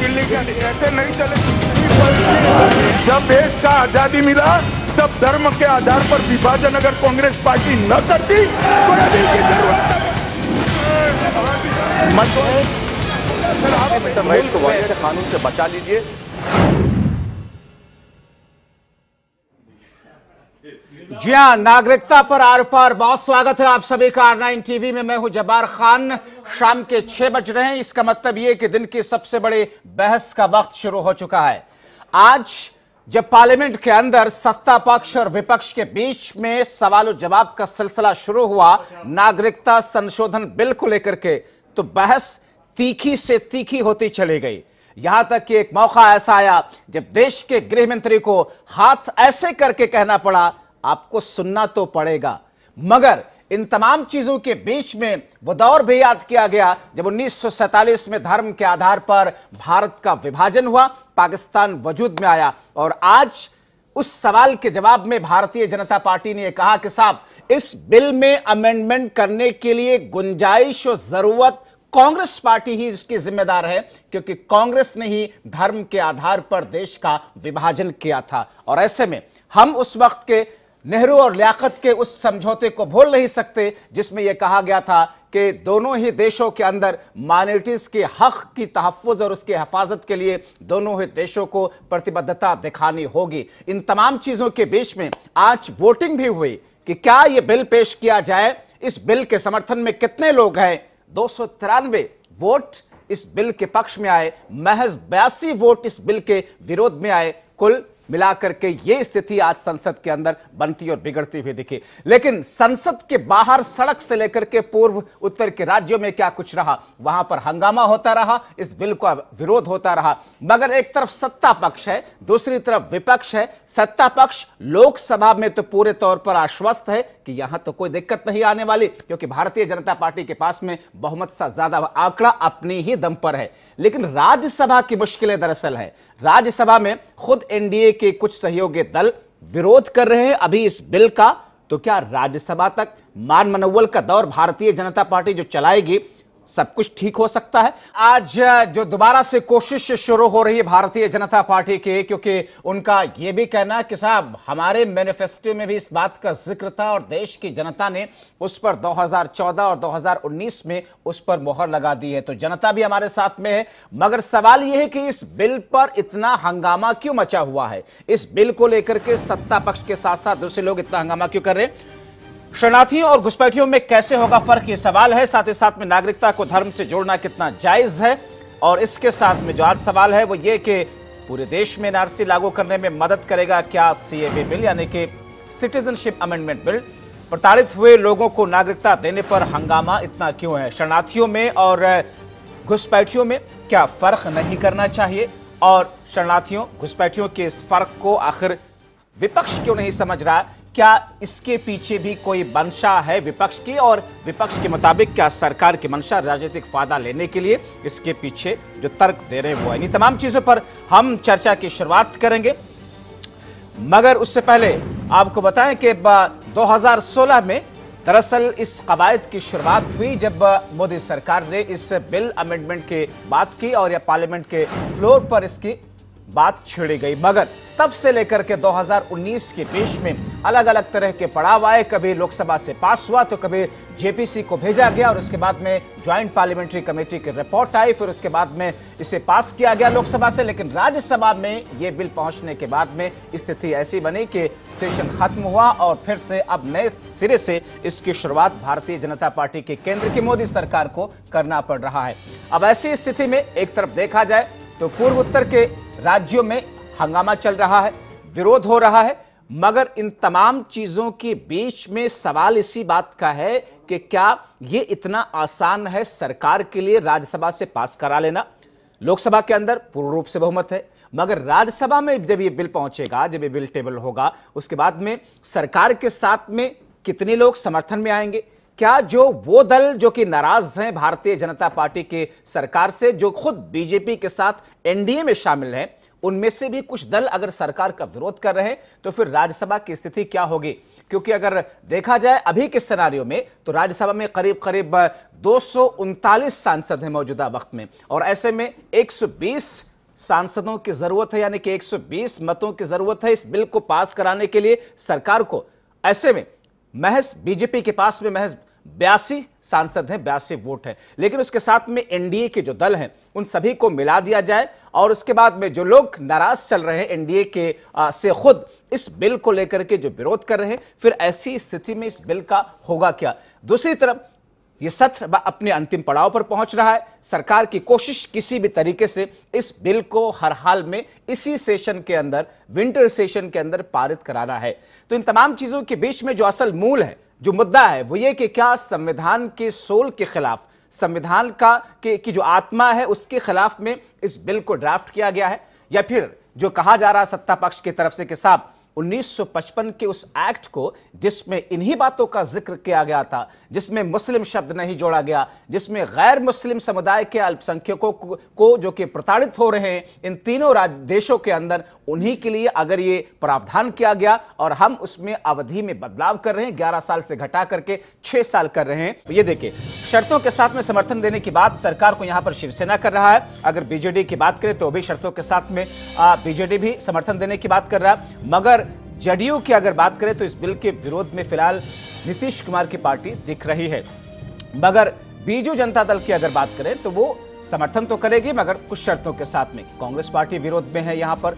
दिल्ली के ऐसे नहीं चले जब देश का आजादी मिला तब धर्म के आधार पर विभाजन अगर कांग्रेस पार्टी न करती तो दिल की जरूरत मत कानून से बचा लीजिए जी हाँ नागरिकता पर आर पार बहुत स्वागत है आप सभी का आर नाइन टीवी में मैं हूं जबार खान शाम के छह बज रहे हैं इसका मतलब ये कि दिन की सबसे बड़ी बहस का वक्त शुरू हो चुका है आज जब पार्लियामेंट के अंदर सत्ता पक्ष और विपक्ष के बीच में सवाल और जवाब का सिलसिला शुरू हुआ नागरिकता संशोधन बिल को लेकर के तो बहस तीखी से तीखी होती चली गई यहां तक कि एक मौका ऐसा आया जब देश के गृह मंत्री को हाथ ऐसे करके कहना पड़ा आपको सुनना तो पड़ेगा मगर इन तमाम चीजों के बीच में वो दौर भी याद किया गया जब उन्नीस में धर्म के आधार पर भारत का विभाजन हुआ पाकिस्तान वजूद में आया और आज उस सवाल के जवाब में भारतीय जनता पार्टी ने कहा कि साहब इस बिल में अमेंडमेंट करने के लिए गुंजाइश और जरूरत कांग्रेस पार्टी ही इसकी जिम्मेदार है क्योंकि कांग्रेस ने ही धर्म के आधार पर देश का विभाजन किया था और ऐसे में हम उस वक्त के नेहरू और लियाकत के उस समझौते को भूल नहीं सकते जिसमें यह कहा गया था कि दोनों ही देशों के अंदर माइनॉरिटीज़ के हक की तहफ़ और उसकी हफाजत के लिए दोनों ही देशों को प्रतिबद्धता दिखानी होगी इन तमाम चीज़ों के बीच में आज वोटिंग भी हुई कि क्या ये बिल पेश किया जाए इस बिल के समर्थन में कितने लोग हैं दो वोट इस बिल के पक्ष में आए महज बयासी वोट इस बिल के विरोध में आए कुल मिलाकर के ये स्थिति आज संसद के अंदर बनती और बिगड़ती हुई दिखी लेकिन संसद के बाहर सड़क से लेकर के पूर्व उत्तर के राज्यों में क्या कुछ रहा वहां पर हंगामा होता रहा इस बिल का विरोध होता रहा मगर एक तरफ सत्ता पक्ष है दूसरी तरफ विपक्ष है सत्ता पक्ष लोकसभा में तो पूरे तौर पर आश्वस्त है कि यहां तो कोई दिक्कत नहीं आने वाली क्योंकि भारतीय जनता पार्टी के पास में बहुमत सा ज्यादा आंकड़ा अपने ही दम पर है लेकिन राज्यसभा की मुश्किलें दरअसल है राज्यसभा में खुद एनडीए के कुछ सहयोगी दल विरोध कर रहे हैं अभी इस बिल का तो क्या राज्यसभा तक मान मनोवल का दौर भारतीय जनता पार्टी जो चलाएगी सब कुछ ठीक हो सकता है आज जो दोबारा से कोशिश शुरू हो रही है भारतीय जनता पार्टी की क्योंकि उनका यह भी कहना कि साहब हमारे मैनिफेस्टो में भी इस बात का जिक्र था और देश की जनता ने उस पर 2014 और 2019 में उस पर मोहर लगा दी है तो जनता भी हमारे साथ में है मगर सवाल यह है कि इस बिल पर इतना हंगामा क्यों मचा हुआ है इस बिल को लेकर के सत्ता पक्ष के साथ साथ दूसरे लोग इतना हंगामा क्यों कर रहे हैं शरणार्थियों और घुसपैठियों में कैसे होगा फर्क ये सवाल है साथ ही साथ में नागरिकता को धर्म से जोड़ना कितना जायज है और इसके साथ में जो आज सवाल है वो ये कि पूरे देश में एनआरसी लागू करने में मदद करेगा क्या सीएबी बिल यानी कि सिटीजनशिप अमेंडमेंट बिल प्रताड़ित हुए लोगों को नागरिकता देने पर हंगामा इतना क्यों है शरणार्थियों में और घुसपैठियों में क्या फर्क नहीं करना चाहिए और शरणार्थियों घुसपैठियों के इस फर्क को आखिर विपक्ष क्यों नहीं समझ रहा क्या इसके पीछे भी कोई मंशा है विपक्ष की और विपक्ष के मुताबिक क्या सरकार की मंशा राजनीतिक फायदा लेने के लिए इसके पीछे जो तर्क दे रहे वो इन तमाम चीज़ों पर हम चर्चा की शुरुआत करेंगे मगर उससे पहले आपको बताएं कि 2016 में दरअसल इस कवायद की शुरुआत हुई जब मोदी सरकार ने इस बिल अमेंडमेंट की बात की और यह पार्लियामेंट के फ्लोर पर इसकी बात छिड़ी गई मगर तब से लेकर के 2019 के बीच में अलग अलग तरह के पड़ाव आए कभी लोकसभा से पास हुआ तो कभी जेपीसी को भेजा गया और उसके बाद में ज्वाइंट पार्लियामेंट्री कमेटी की रिपोर्ट आई फिर उसके बाद में इसे पास किया गया लोकसभा से लेकिन राज्यसभा में ये बिल पहुंचने के बाद में स्थिति ऐसी बनी कि सेशन खत्म हुआ और फिर से अब नए सिरे से इसकी शुरुआत भारतीय जनता पार्टी के केंद्र की मोदी सरकार को करना पड़ रहा है अब ऐसी स्थिति में एक तरफ देखा जाए तो पूर्व उत्तर के राज्यों में हंगामा चल रहा है विरोध हो रहा है मगर इन तमाम चीजों के बीच में सवाल इसी बात का है कि क्या यह इतना आसान है सरकार के लिए राज्यसभा से पास करा लेना लोकसभा के अंदर पूर्ण रूप से बहुमत है मगर राज्यसभा में जब ये बिल पहुंचेगा जब ये बिल टेबल होगा उसके बाद में सरकार के साथ में कितने लोग समर्थन में आएंगे क्या जो वो दल जो कि नाराज हैं भारतीय जनता पार्टी के सरकार से जो खुद बीजेपी के साथ एनडीए में शामिल हैं उनमें से भी कुछ दल अगर सरकार का विरोध कर रहे हैं तो फिर राज्यसभा की स्थिति क्या होगी क्योंकि अगर देखा जाए अभी के सिनारियों में तो राज्यसभा में करीब करीब दो सांसद हैं मौजूदा वक्त में और ऐसे में एक सांसदों की जरूरत है यानी कि 120 मतों की जरूरत है इस बिल को पास कराने के लिए सरकार को ऐसे में महज बीजेपी के पास में महज बयासी सांसद हैं बयासी वोट हैं लेकिन उसके साथ में एनडीए के जो दल हैं उन सभी को मिला दिया जाए और उसके बाद में जो लोग नाराज चल रहे हैं एनडीए के आ, से खुद इस बिल को लेकर के जो विरोध कर रहे हैं फिर ऐसी स्थिति में इस बिल का होगा क्या दूसरी तरफ ये सत्र अपने अंतिम पड़ाव पर पहुंच रहा है सरकार की कोशिश किसी भी तरीके से इस बिल को हर हाल में इसी सेशन के अंदर विंटर सेशन के अंदर पारित कराना है तो इन तमाम चीजों के बीच में जो असल मूल है जो मुद्दा है वो ये कि क्या संविधान के सोल के खिलाफ संविधान का के, की जो आत्मा है उसके खिलाफ में इस बिल को ड्राफ्ट किया गया है या फिर जो कहा जा रहा सत्ता पक्ष की तरफ से कि साहब 1955 के उस एक्ट को जिसमें इन्हीं बातों का जिक्र किया गया था जिसमें मुस्लिम शब्द नहीं जोड़ा गया जिसमें गैर मुस्लिम समुदाय के अल्पसंख्यकों को, को जो कि प्रताड़ित हो रहे हैं इन तीनों राज्य देशों के अंदर उन्हीं के लिए अगर ये प्रावधान किया गया और हम उसमें अवधि में बदलाव कर रहे हैं ग्यारह साल से घटा करके छह साल कर रहे हैं ये देखिए शर्तों के साथ में समर्थन देने की बात सरकार को यहाँ पर शिवसेना कर रहा है अगर बीजेडी की बात करें तो भी शर्तों के साथ में बीजेडी भी समर्थन देने की बात कर रहा है मगर जेडीयू की अगर बात करें तो इस बिल के विरोध में फिलहाल नीतीश कुमार की पार्टी दिख रही है मगर बीजू जनता दल की अगर बात करें तो वो समर्थन तो करेगी मगर कुछ शर्तों के साथ में कांग्रेस पार्टी विरोध में है यहाँ पर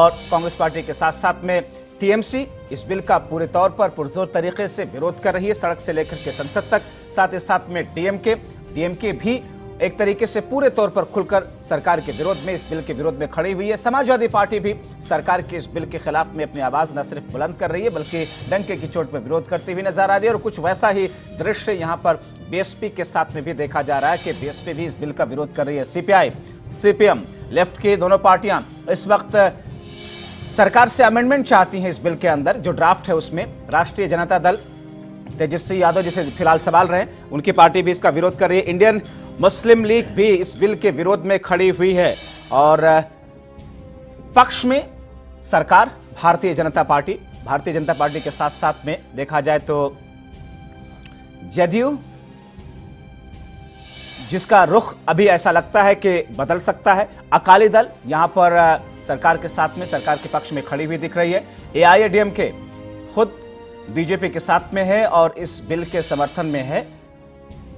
और कांग्रेस पार्टी के साथ साथ में टीएमसी इस बिल का पूरे तौर पर पुरजोर तरीके से विरोध कर रही है सड़क से लेकर के संसद तक साथ ही साथ में डीएमके डीएमके भी एक तरीके से पूरे तौर पर खुलकर सरकार के विरोध में इस बिल के विरोध में खड़ी हुई है समाजवादी पार्टी भी सरकार के इस बिल के खिलाफ में अपनी आवाज न सिर्फ बुलंद कर रही है बल्कि डंके की चोट में विरोध करती हुई नजर आ रही है और कुछ वैसा ही दृश्य यहाँ पर बीएसपी के साथ में भी देखा जा रहा है कि बीएसपी भी इस बिल का विरोध कर रही है सीपीआई सीपीएम लेफ्ट की दोनों पार्टियां इस वक्त सरकार से अमेंडमेंट चाहती हैं इस बिल के अंदर जो ड्राफ्ट है उसमें राष्ट्रीय जनता दल तेजस्वी यादव जिसे फिलहाल संभाल रहे हैं उनकी पार्टी भी इसका विरोध कर रही है इंडियन मुस्लिम लीग भी इस बिल के विरोध में खड़ी हुई है और पक्ष में सरकार भारतीय जनता पार्टी भारतीय जनता पार्टी के साथ साथ में देखा जाए तो जदयू जिसका रुख अभी ऐसा लगता है कि बदल सकता है अकाली दल यहां पर सरकार के साथ में सरकार के पक्ष में खड़ी हुई दिख रही है एआईएडीएमके खुद बीजेपी के साथ में है और इस बिल के समर्थन में है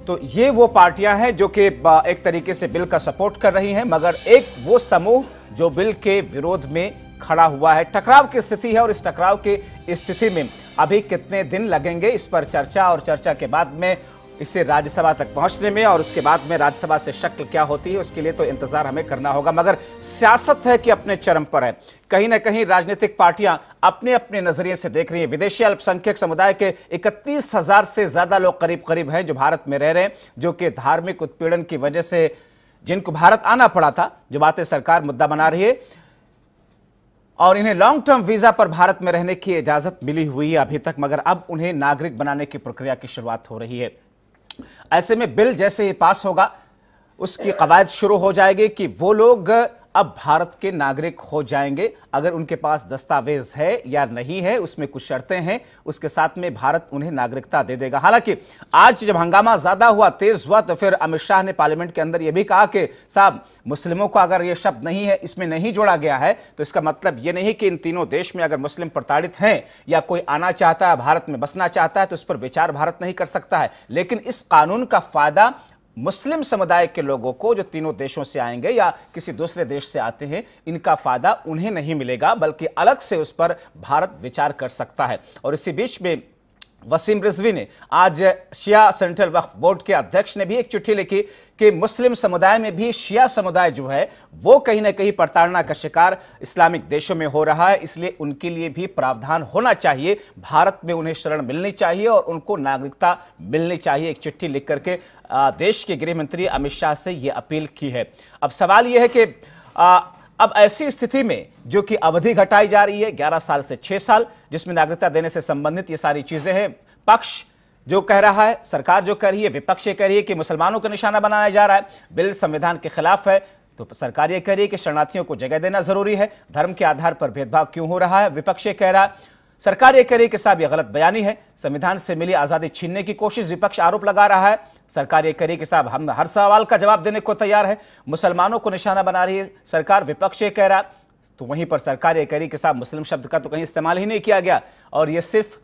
तो ये वो पार्टियां हैं जो कि एक तरीके से बिल का सपोर्ट कर रही हैं मगर एक वो समूह जो बिल के विरोध में खड़ा हुआ है टकराव की स्थिति है और इस टकराव की स्थिति में अभी कितने दिन लगेंगे इस पर चर्चा और चर्चा के बाद में इसे राज्यसभा तक पहुंचने में और उसके बाद में राज्यसभा से शक्ल क्या होती है उसके लिए तो इंतजार हमें करना होगा मगर सियासत है कि अपने चरम पर है कहीं ना कहीं राजनीतिक पार्टियां अपने अपने नजरिए से देख रही है विदेशी अल्पसंख्यक समुदाय के इकतीस हजार से ज्यादा लोग करीब करीब हैं जो भारत में रह रहे हैं जो कि धार्मिक उत्पीड़न की वजह से जिनको भारत आना पड़ा था जो बातें सरकार मुद्दा बना रही है और इन्हें लॉन्ग टर्म वीजा पर भारत में रहने की इजाजत मिली हुई है अभी तक मगर अब उन्हें नागरिक बनाने की प्रक्रिया की शुरुआत हो रही है ऐसे में बिल जैसे ही पास होगा उसकी कवायद शुरू हो जाएगी कि वो लोग अब भारत के नागरिक हो जाएंगे अगर उनके पास दस्तावेज है या नहीं है उसमें कुछ शर्तें हैं उसके साथ में भारत उन्हें नागरिकता दे देगा हालांकि आज जब हंगामा ज्यादा हुआ तेज हुआ तो फिर अमित शाह ने पार्लियामेंट के अंदर यह भी कहा कि साहब मुस्लिमों को अगर यह शब्द नहीं है इसमें नहीं जोड़ा गया है तो इसका मतलब यह नहीं कि इन तीनों देश में अगर मुस्लिम प्रताड़ित हैं या कोई आना चाहता है भारत में बसना चाहता है तो उस पर विचार भारत नहीं कर सकता है लेकिन इस कानून का फायदा मुस्लिम समुदाय के लोगों को जो तीनों देशों से आएंगे या किसी दूसरे देश से आते हैं इनका फायदा उन्हें नहीं मिलेगा बल्कि अलग से उस पर भारत विचार कर सकता है और इसी बीच में वसीम रिजवी ने आज शिया सेंट्रल वक्फ बोर्ड के अध्यक्ष ने भी एक चिट्ठी लिखी कि मुस्लिम समुदाय में भी शिया समुदाय जो है वो कहीं ना कहीं प्रताड़ना का शिकार इस्लामिक देशों में हो रहा है इसलिए उनके लिए भी प्रावधान होना चाहिए भारत में उन्हें शरण मिलनी चाहिए और उनको नागरिकता मिलनी चाहिए एक चिट्ठी लिख करके देश के गृह मंत्री अमित शाह से ये अपील की है अब सवाल यह है कि अब ऐसी स्थिति में जो कि अवधि घटाई जा रही है 11 साल से 6 साल जिसमें नागरिकता देने से संबंधित ये सारी चीजें हैं पक्ष जो कह रहा है सरकार जो कह रही है विपक्ष ये कह रही है कि मुसलमानों को निशाना बनाया जा रहा है बिल संविधान के खिलाफ है तो सरकार ये कह रही है कि शरणार्थियों को जगह देना जरूरी है धर्म के आधार पर भेदभाव क्यों हो रहा है विपक्ष ये कह रहा है सरकार ये कह रही है कि साहब ये गलत बयानी है संविधान से मिली आज़ादी छीनने की कोशिश विपक्ष आरोप लगा रहा है सरकार ये करे कि साहब हम हर सवाल का जवाब देने को तैयार है मुसलमानों को निशाना बना रही है सरकार विपक्ष ये कह रहा तो वहीं पर सरकार ये करी कि साहब मुस्लिम शब्द का तो कहीं इस्तेमाल ही नहीं किया गया और ये सिर्फ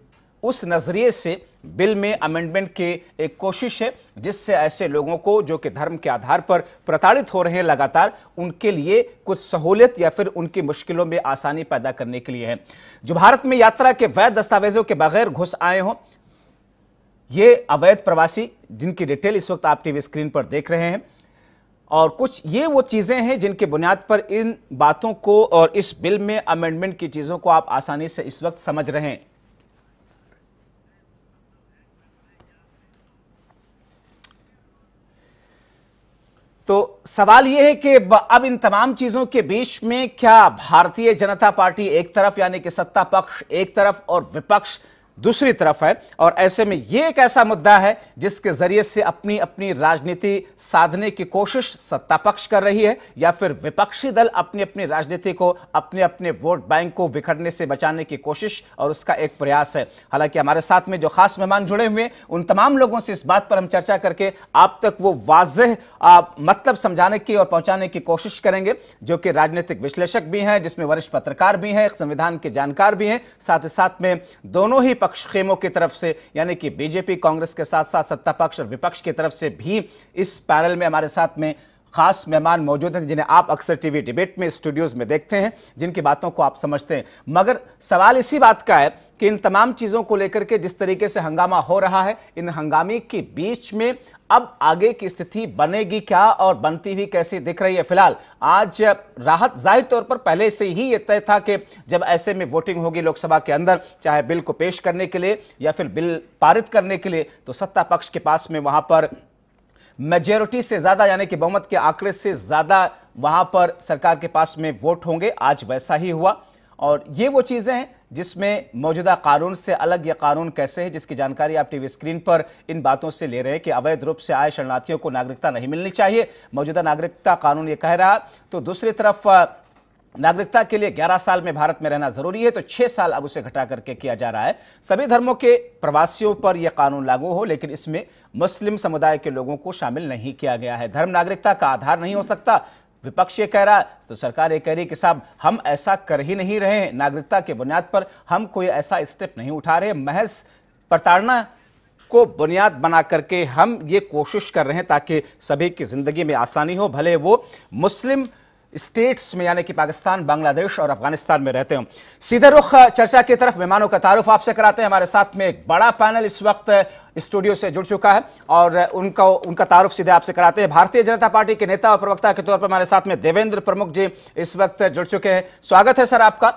उस नज़रिए से बिल में अमेंडमेंट के एक कोशिश है जिससे ऐसे लोगों को जो कि धर्म के आधार पर प्रताड़ित हो रहे हैं लगातार उनके लिए कुछ सहूलियत या फिर उनकी मुश्किलों में आसानी पैदा करने के लिए है जो भारत में यात्रा के वैध दस्तावेजों के बगैर घुस आए हों ये अवैध प्रवासी जिनकी डिटेल इस वक्त आप टीवी स्क्रीन पर देख रहे हैं और कुछ ये वो चीज़ें हैं जिनके बुनियाद पर इन बातों को और इस बिल में अमेंडमेंट की चीज़ों को आप आसानी से इस वक्त समझ रहे हैं तो सवाल यह है कि अब इन तमाम चीज़ों के बीच में क्या भारतीय जनता पार्टी एक तरफ यानी कि सत्ता पक्ष एक तरफ और विपक्ष दूसरी तरफ है और ऐसे में ये एक ऐसा मुद्दा है जिसके जरिए से अपनी अपनी राजनीति साधने की कोशिश सत्ता पक्ष कर रही है या फिर विपक्षी दल अपनी अपनी राजनीति को अपने अपने वोट बैंक को बिखरने से बचाने की कोशिश और उसका एक प्रयास है हालांकि हमारे साथ में जो खास मेहमान जुड़े हुए उन तमाम लोगों से इस बात पर हम चर्चा करके आप तक वो वाजह मतलब समझाने की और पहुंचाने की कोशिश करेंगे जो कि राजनीतिक विश्लेषक भी हैं जिसमें वरिष्ठ पत्रकार भी हैं संविधान के जानकार भी हैं साथ ही साथ में दोनों ही पक्ष खेमों की तरफ से यानी कि बीजेपी कांग्रेस के साथ साथ सत्ता पक्ष और विपक्ष की तरफ से भी इस पैरल में हमारे साथ में खास मेहमान मौजूद हैं जिन्हें आप अक्सर टीवी डिबेट में स्टूडियोज में देखते हैं जिनकी बातों को आप समझते हैं मगर सवाल इसी बात का है कि इन तमाम चीज़ों को लेकर के जिस तरीके से हंगामा हो रहा है इन हंगामे के बीच में अब आगे की स्थिति बनेगी क्या और बनती हुई कैसे दिख रही है फिलहाल आज राहत जाहिर तौर पर पहले से ही यह तय था कि जब ऐसे में वोटिंग होगी लोकसभा के अंदर चाहे बिल को पेश करने के लिए या फिर बिल पारित करने के लिए तो सत्ता पक्ष के पास में वहां पर मेजोरिटी से ज़्यादा यानी कि बहुमत के आंकड़े से ज़्यादा वहां पर सरकार के पास में वोट होंगे आज वैसा ही हुआ और ये वो चीज़ें हैं जिसमें मौजूदा कानून से अलग ये कानून कैसे है जिसकी जानकारी आप टीवी स्क्रीन पर इन बातों से ले रहे हैं कि अवैध रूप से आए शरणार्थियों को नागरिकता नहीं मिलनी चाहिए मौजूदा नागरिकता कानून ये कह रहा तो दूसरी तरफ नागरिकता के लिए 11 साल में भारत में रहना जरूरी है तो 6 साल अब उसे घटा करके किया जा रहा है सभी धर्मों के प्रवासियों पर यह कानून लागू हो लेकिन इसमें मुस्लिम समुदाय के लोगों को शामिल नहीं किया गया है धर्म नागरिकता का आधार नहीं हो सकता विपक्ष ये कह रहा तो सरकार ये कह रही कि साहब हम ऐसा कर ही नहीं रहे नागरिकता के बुनियाद पर हम कोई ऐसा स्टेप नहीं उठा रहे महज प्रताड़ना को बुनियाद बना करके हम ये कोशिश कर रहे हैं ताकि सभी की ज़िंदगी में आसानी हो भले वो मुस्लिम स्टेट्स में यानी कि पाकिस्तान बांग्लादेश और अफगानिस्तान में रहते हों सीधे रुख चर्चा की तरफ मेहमानों का तारुफ आपसे कराते हैं हमारे साथ में एक बड़ा पैनल इस वक्त स्टूडियो से जुड़ चुका है और उनका उनका तारुफ सीधे आपसे कराते हैं भारतीय जनता पार्टी के नेता और प्रवक्ता के तौर पर हमारे साथ में देवेंद्र प्रमुख जी इस वक्त जुड़ चुके हैं स्वागत है सर आपका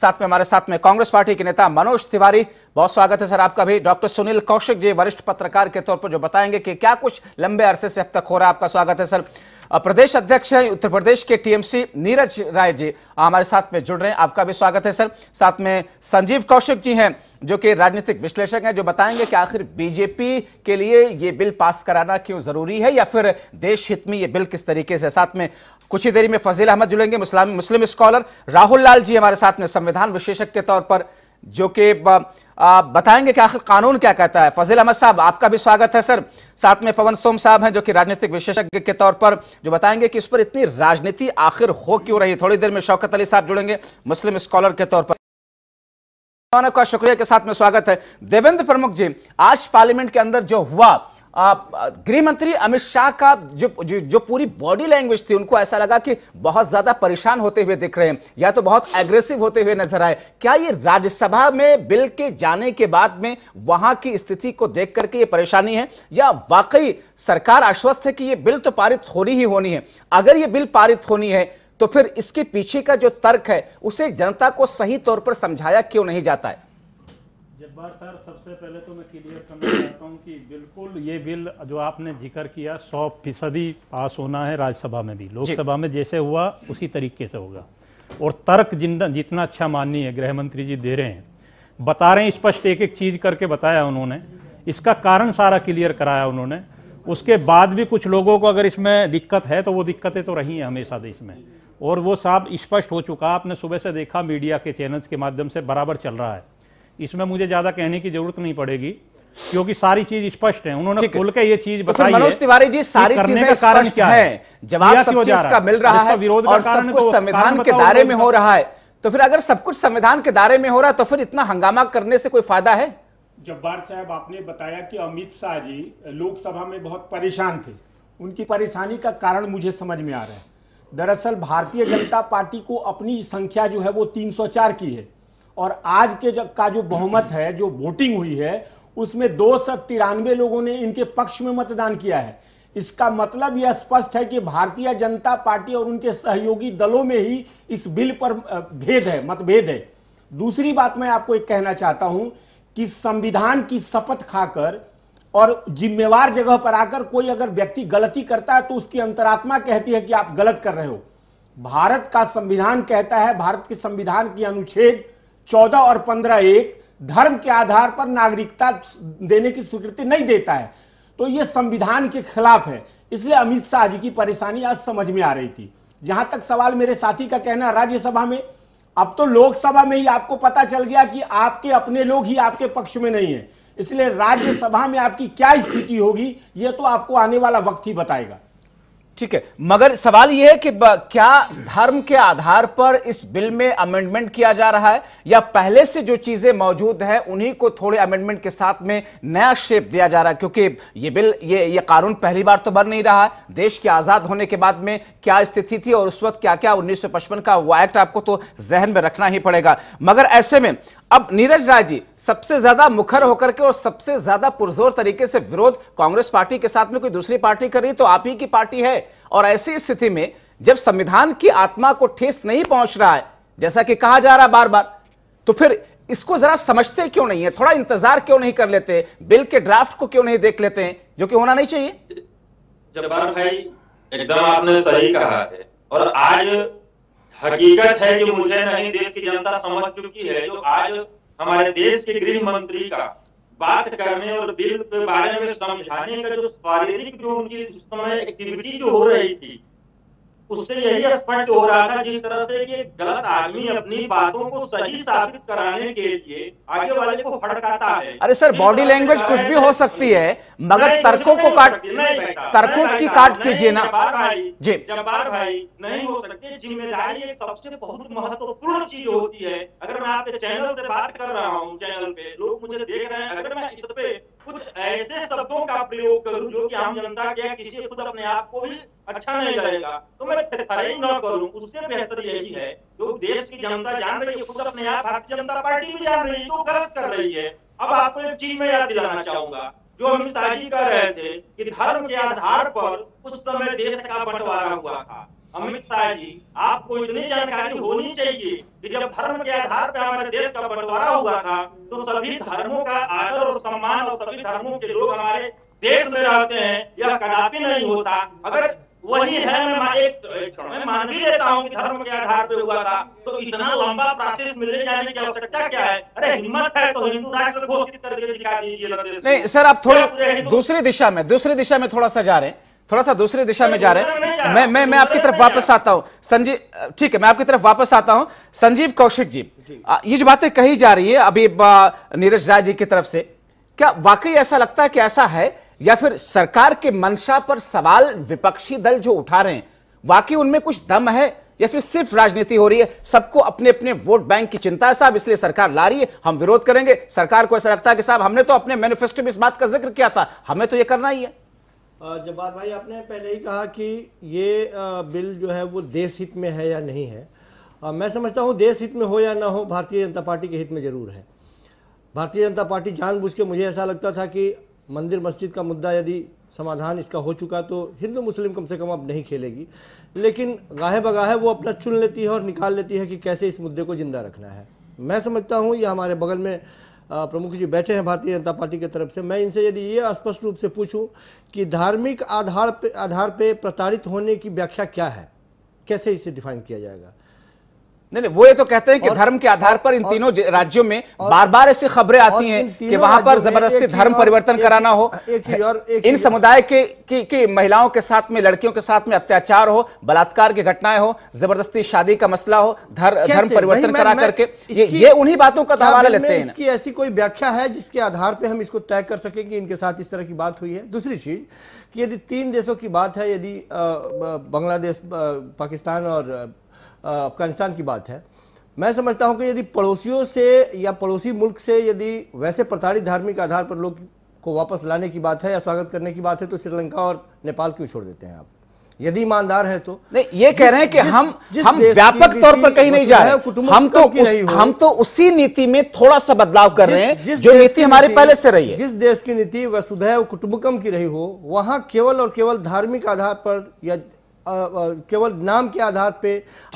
साथ में हमारे साथ में कांग्रेस पार्टी के नेता मनोज तिवारी बहुत स्वागत है सर आपका भी डॉक्टर सुनील कौशिक जी वरिष्ठ पत्रकार के तौर पर जो बताएंगे कि क्या कुछ लंबे अरसे से अब तक हो रहा है आपका स्वागत है सर प्रदेश अध्यक्ष हैं उत्तर प्रदेश के टीएमसी नीरज राय जी हमारे साथ में जुड़ रहे हैं आपका भी स्वागत है सर साथ में संजीव कौशिक जी हैं जो कि राजनीतिक विश्लेषक हैं जो बताएंगे कि आखिर बीजेपी के लिए ये बिल पास कराना क्यों जरूरी है या फिर देश हित में ये बिल किस तरीके से साथ में कुछ ही देरी में फजील अहमद जुड़ेंगे मुस्लिम मुस्लिम स्कॉलर राहुल लाल जी हमारे साथ में संविधान विशेषज्ञ के तौर पर जो कि बताएंगे कि आखिर कानून क्या कहता है फजील अहमद साहब आपका भी स्वागत है सर साथ में पवन सोम साहब हैं जो कि राजनीतिक विशेषज्ञ के तौर पर जो बताएंगे कि इस पर इतनी राजनीति आखिर हो क्यों रही है थोड़ी देर में शौकत अली साहब जुड़ेंगे मुस्लिम स्कॉलर के तौर पर का शुक्रिया के साथ में स्वागत है देवेंद्र प्रमुख जी आज पार्लियामेंट के अंदर जो हुआ गृह मंत्री अमित शाह का जो जो, जो पूरी बॉडी लैंग्वेज थी उनको ऐसा लगा कि बहुत ज्यादा परेशान होते हुए दिख रहे हैं या तो बहुत एग्रेसिव होते हुए नजर आए क्या ये राज्यसभा में बिल के जाने के बाद में वहां की स्थिति को देख करके ये परेशानी है या वाकई सरकार आश्वस्त है कि ये बिल तो पारित होनी ही होनी है अगर ये बिल पारित होनी है तो फिर इसके पीछे का जो तर्क है उसे जनता को सही तौर पर समझाया क्यों नहीं जाता है जब्बार सर सबसे पहले तो मैं क्लियर करना चाहता हूँ कि बिल्कुल ये बिल जो आपने जिक्र किया सौ फीसदी पास होना है राज्यसभा में भी लोकसभा में जैसे हुआ उसी तरीके से होगा और तर्क जितना अच्छा माननीय है गृह मंत्री जी दे रहे हैं बता रहे हैं स्पष्ट एक एक चीज़ करके बताया उन्होंने इसका कारण सारा क्लियर कराया उन्होंने उसके बाद भी कुछ लोगों को अगर इसमें दिक्कत है तो वो दिक्कतें तो रही हैं हमेशा देश में और वो साफ स्पष्ट हो चुका आपने सुबह से देखा मीडिया के चैनल्स के माध्यम से बराबर चल रहा है इसमें मुझे ज्यादा कहने की जरूरत नहीं पड़ेगी क्योंकि सारी चीज स्पष्ट है उन्होंने खुल के ये चीज तो बताई तो मनोज तिवारी जी सारी चीजें का कारण क्या है जवाब सब चीज का मिल रहा है विरोध और सब तो कुछ संविधान के दायरे में हो रहा है तो फिर अगर सब कुछ संविधान के दायरे में हो रहा है तो फिर इतना हंगामा करने से कोई फायदा है जब्बार साहब आपने बताया कि अमित शाह जी लोकसभा में बहुत परेशान थे उनकी परेशानी का कारण मुझे समझ में आ रहा है दरअसल भारतीय जनता पार्टी को अपनी संख्या जो है वो 304 की है और आज के जब का जो बहुमत है जो वोटिंग हुई है उसमें दो सौ तिरानवे लोगों ने इनके पक्ष में मतदान किया है इसका मतलब यह स्पष्ट है कि भारतीय जनता पार्टी और उनके सहयोगी दलों में ही इस बिल पर भेद है मतभेद है दूसरी बात मैं आपको एक कहना चाहता हूं कि संविधान की शपथ खाकर और जिम्मेवार जगह पर आकर कोई अगर व्यक्ति गलती करता है तो उसकी अंतरात्मा कहती है कि आप गलत कर रहे हो भारत का संविधान कहता है भारत के संविधान की अनुच्छेद चौदह और पंद्रह एक धर्म के आधार पर नागरिकता देने की स्वीकृति नहीं देता है तो ये संविधान के खिलाफ है इसलिए अमित शाह जी की परेशानी आज समझ में आ रही थी जहां तक सवाल मेरे साथी का कहना राज्यसभा में अब तो लोकसभा में ही आपको पता चल गया कि आपके अपने लोग ही आपके पक्ष में नहीं है इसलिए राज्यसभा में आपकी क्या स्थिति होगी ये तो आपको आने वाला वक्त ही बताएगा ठीक है मगर सवाल यह है कि क्या धर्म के आधार पर इस बिल में अमेंडमेंट किया जा रहा है या पहले से जो चीजें मौजूद हैं उन्हीं को थोड़े अमेंडमेंट के साथ में नया शेप दिया जा रहा है क्योंकि ये बिल ये ये कानून पहली बार तो बन नहीं रहा है देश के आजाद होने के बाद में क्या स्थिति थी और उस वक्त क्या क्या उन्नीस का वो एक्ट आपको तो जहन में रखना ही पड़ेगा मगर ऐसे में अब नीरज राय जी सबसे ज्यादा मुखर होकर के और सबसे ज्यादा पुरजोर तरीके से विरोध कांग्रेस पार्टी के साथ में कोई दूसरी पार्टी कर रही तो आप ही की पार्टी है और ऐसी स्थिति में जब संविधान की आत्मा को ठेस नहीं पहुंच रहा है जैसा कि कहा जा रहा है बार बार तो फिर इसको जरा समझते क्यों नहीं है थोड़ा इंतजार क्यों नहीं कर लेते बिल के ड्राफ्ट को क्यों नहीं देख लेते हैं जो कि होना नहीं चाहिए जब भाई एकदम आपने सही कहा है और आज हकीकत है जो मुझे नहीं देश की जनता समझ चुकी है जो आज हमारे देश के गृह मंत्री का बात करने और बिल के बारे में समझाने का जो शारीरिक जो उनकी उस समय एक्टिविटी जो हो रही थी उससे यही स्पष्ट हो रहा था जिस तरह से कि गलत आदमी अपनी बातों को सही साबित कराने के लिए आगे वाले को भड़काता है अरे सर बॉडी लैंग्वेज कुछ भी हो सकती है मगर तर्कों को काट तर्कों की काट कीजिए ना जी जब्बार भाई नहीं हो सकते जिम्मेदारी एक सबसे बहुत महत्वपूर्ण चीज होती है अगर मैं आपके चैनल से बात कर रहा हूँ चैनल पे लोग मुझे देख रहे हैं अगर मैं इस पे कुछ ऐसे शब्दों का प्रयोग करूं जो कि आम जनता के किसी खुद अपने आप को भी अच्छा नहीं लगेगा तो मैं खरेज न करूं उससे बेहतर यही है जो देश की जनता जान रही है खुद अपने आप भारतीय जनता पार्टी भी जान रही है तो गलत कर रही है अब आपको एक चीज में याद दिलाना चाहूंगा जो हम शाह जी कह रहे थे कि धर्म के आधार पर उस समय देश का बंटवारा हुआ था अमित शाह जी आपको इतनी जानकारी होनी चाहिए कि जब धर्म के आधार पर हमारे देश का बंटवारा हुआ था तो सभी धर्मों का आदर और सम्मान और सभी धर्मों के लोग हमारे देश में रहते हैं यह कदापि नहीं होता अगर वही है मैं एक मैं मान भी लेता हूँ कि धर्म के आधार पे हुआ था तो इतना लंबा प्रोसेस मिलने जाने की आवश्यकता क्या है अरे हिम्मत है तो हिंदू राष्ट्र घोषित दिखा दीजिए नहीं सर आप थोड़ा दूसरी दिशा में दूसरी दिशा में थोड़ा सा जा रहे हैं थोड़ा सा दूसरी दिशा में जा रहे हैं मैं मैं मैं आपकी तरफ वापस आता हूं संजीव ठीक है मैं आपकी तरफ वापस आता हूं संजीव कौशिक जी ये जो बातें कही जा रही है अभी नीरज राय जी की तरफ से क्या वाकई ऐसा लगता है कि ऐसा है या फिर सरकार के मंशा पर सवाल विपक्षी दल जो उठा रहे हैं वाकई उनमें कुछ दम है या फिर सिर्फ राजनीति हो रही है सबको अपने अपने वोट बैंक की चिंता है साहब इसलिए सरकार ला रही है हम विरोध करेंगे सरकार को ऐसा लगता है कि साहब हमने तो अपने मैनिफेस्टो में इस बात का जिक्र किया था हमें तो यह करना ही है जब्बार भाई आपने पहले ही कहा कि ये बिल जो है वो देश हित में है या नहीं है मैं समझता हूँ देश हित में हो या ना हो भारतीय जनता पार्टी के हित में ज़रूर है भारतीय जनता पार्टी जानबूझ के मुझे ऐसा लगता था कि मंदिर मस्जिद का मुद्दा यदि समाधान इसका हो चुका तो हिंदू मुस्लिम कम से कम अब नहीं खेलेगी लेकिन गाहे बगाहे वो अपना चुन लेती है और निकाल लेती है कि कैसे इस मुद्दे को ज़िंदा रखना है मैं समझता हूँ ये हमारे बगल में प्रमुख जी बैठे हैं भारतीय जनता पार्टी की तरफ से मैं इनसे यदि ये स्पष्ट रूप से पूछूं कि धार्मिक आधार पे आधार पे प्रताड़ित होने की व्याख्या क्या है कैसे इसे डिफाइन किया जाएगा नहीं नहीं वो ये तो कहते हैं कि धर्म के आधार पर इन तीनों राज्यों में बार बार ऐसी खबरें आती हैं कि वहां पर जबरदस्ती धर्म परिवर्तन कराना हो इन समुदाय के की, की महिलाओं के साथ में लड़कियों के साथ में अत्याचार हो बलात्कार की घटनाएं हो जबरदस्ती शादी का मसला हो धर्म परिवर्तन करा करके ये उन्हीं बातों का दावा तो लेते हैं इसकी ऐसी कोई व्याख्या है जिसके आधार पर हम इसको तय कर सके कि इनके साथ इस तरह की बात हुई है दूसरी चीज कि यदि तीन देशों की बात है यदि बांग्लादेश पाकिस्तान और अफगानिस्तान की बात है मैं समझता हूं कि यदि पड़ोसियों से या पड़ोसी मुल्क से यदि वैसे प्रताड़ित धार्मिक आधार पर लोग को वापस लाने की बात है या स्वागत करने की बात है तो श्रीलंका और नेपाल क्यों छोड़ देते हैं आप यदि ईमानदार है तो नहीं ये कह रहे हैं कि हम जिस हम व्यापक तौर पर कहीं नहीं जा रहे हम तो उस, हम तो उसी नीति में थोड़ा सा बदलाव कर रहे हैं जो नीति हमारे पहले से रही है जिस देश की नीति वसुधैव कुटुंबकम की रही हो वहां केवल और केवल धार्मिक आधार पर या केवल नाम के आधार पे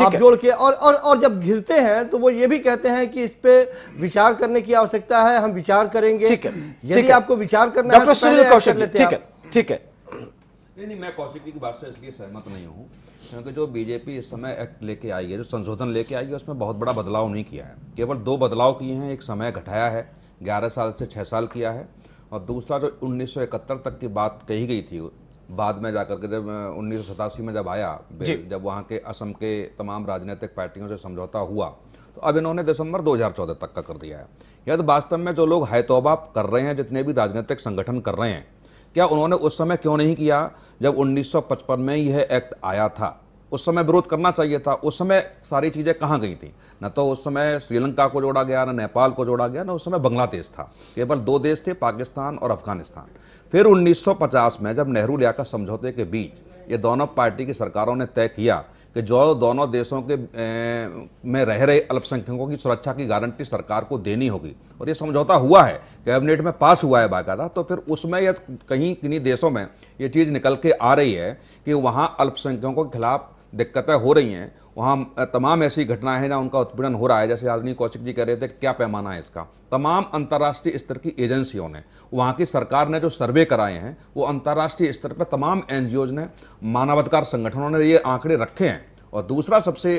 आप जोड़ के और और और जब घिरते हैं तो वो ये भी कहते हैं कि इस पे विचार करने की आवश्यकता है हम विचार करेंगे ठीक है यदि आपको विचार करना है तो पहले ठीक है ठीक है नहीं नहीं मैं कौशिक की बात से इसलिए सहमत नहीं हूँ क्योंकि जो बीजेपी इस समय एक्ट लेके आई है जो संशोधन लेके आई है उसमें बहुत बड़ा बदलाव नहीं किया है केवल दो बदलाव किए हैं एक समय घटाया है 11 साल से 6 साल किया है और दूसरा जो 1971 तक की बात कही गई थी बाद में जाकर के जब उन्नीस में जब आया जब वहाँ के असम के तमाम राजनीतिक पार्टियों से समझौता हुआ तो अब इन्होंने दिसंबर 2014 तक का कर दिया है यद वास्तव में जो लोग हैतोबा कर रहे हैं जितने भी राजनीतिक संगठन कर रहे हैं क्या उन्होंने उस समय क्यों नहीं किया जब 1955 में यह एक्ट आया था उस समय विरोध करना चाहिए था उस समय सारी चीज़ें कहाँ गई थी न तो उस समय श्रीलंका को जोड़ा गया न नेपाल को जोड़ा गया न उस समय बांग्लादेश था केवल दो देश थे पाकिस्तान और अफगानिस्तान फिर 1950 में जब नेहरू लियाका समझौते के बीच ये दोनों पार्टी की सरकारों ने तय किया कि जो दोनों देशों के ए, में रह रहे अल्पसंख्यकों की सुरक्षा की गारंटी सरकार को देनी होगी और ये समझौता हुआ है कैबिनेट में पास हुआ है बाकायदा तो फिर उसमें यह कहीं किन्हीं देशों में ये चीज़ निकल के आ रही है कि वहाँ अल्पसंख्यकों के खिलाफ दिक्कतें हो रही हैं वहाँ तमाम ऐसी घटनाएं हैं ना उनका उत्पीड़न हो रहा है जैसे आदमी कौशिक जी कह रहे थे क्या पैमाना है इसका तमाम अंतर्राष्ट्रीय स्तर की एजेंसियों ने वहाँ की सरकार ने जो सर्वे कराए हैं वो अंतर्राष्ट्रीय स्तर पर तमाम एन ने मानवाधिकार संगठनों ने ये आंकड़े रखे हैं और दूसरा सबसे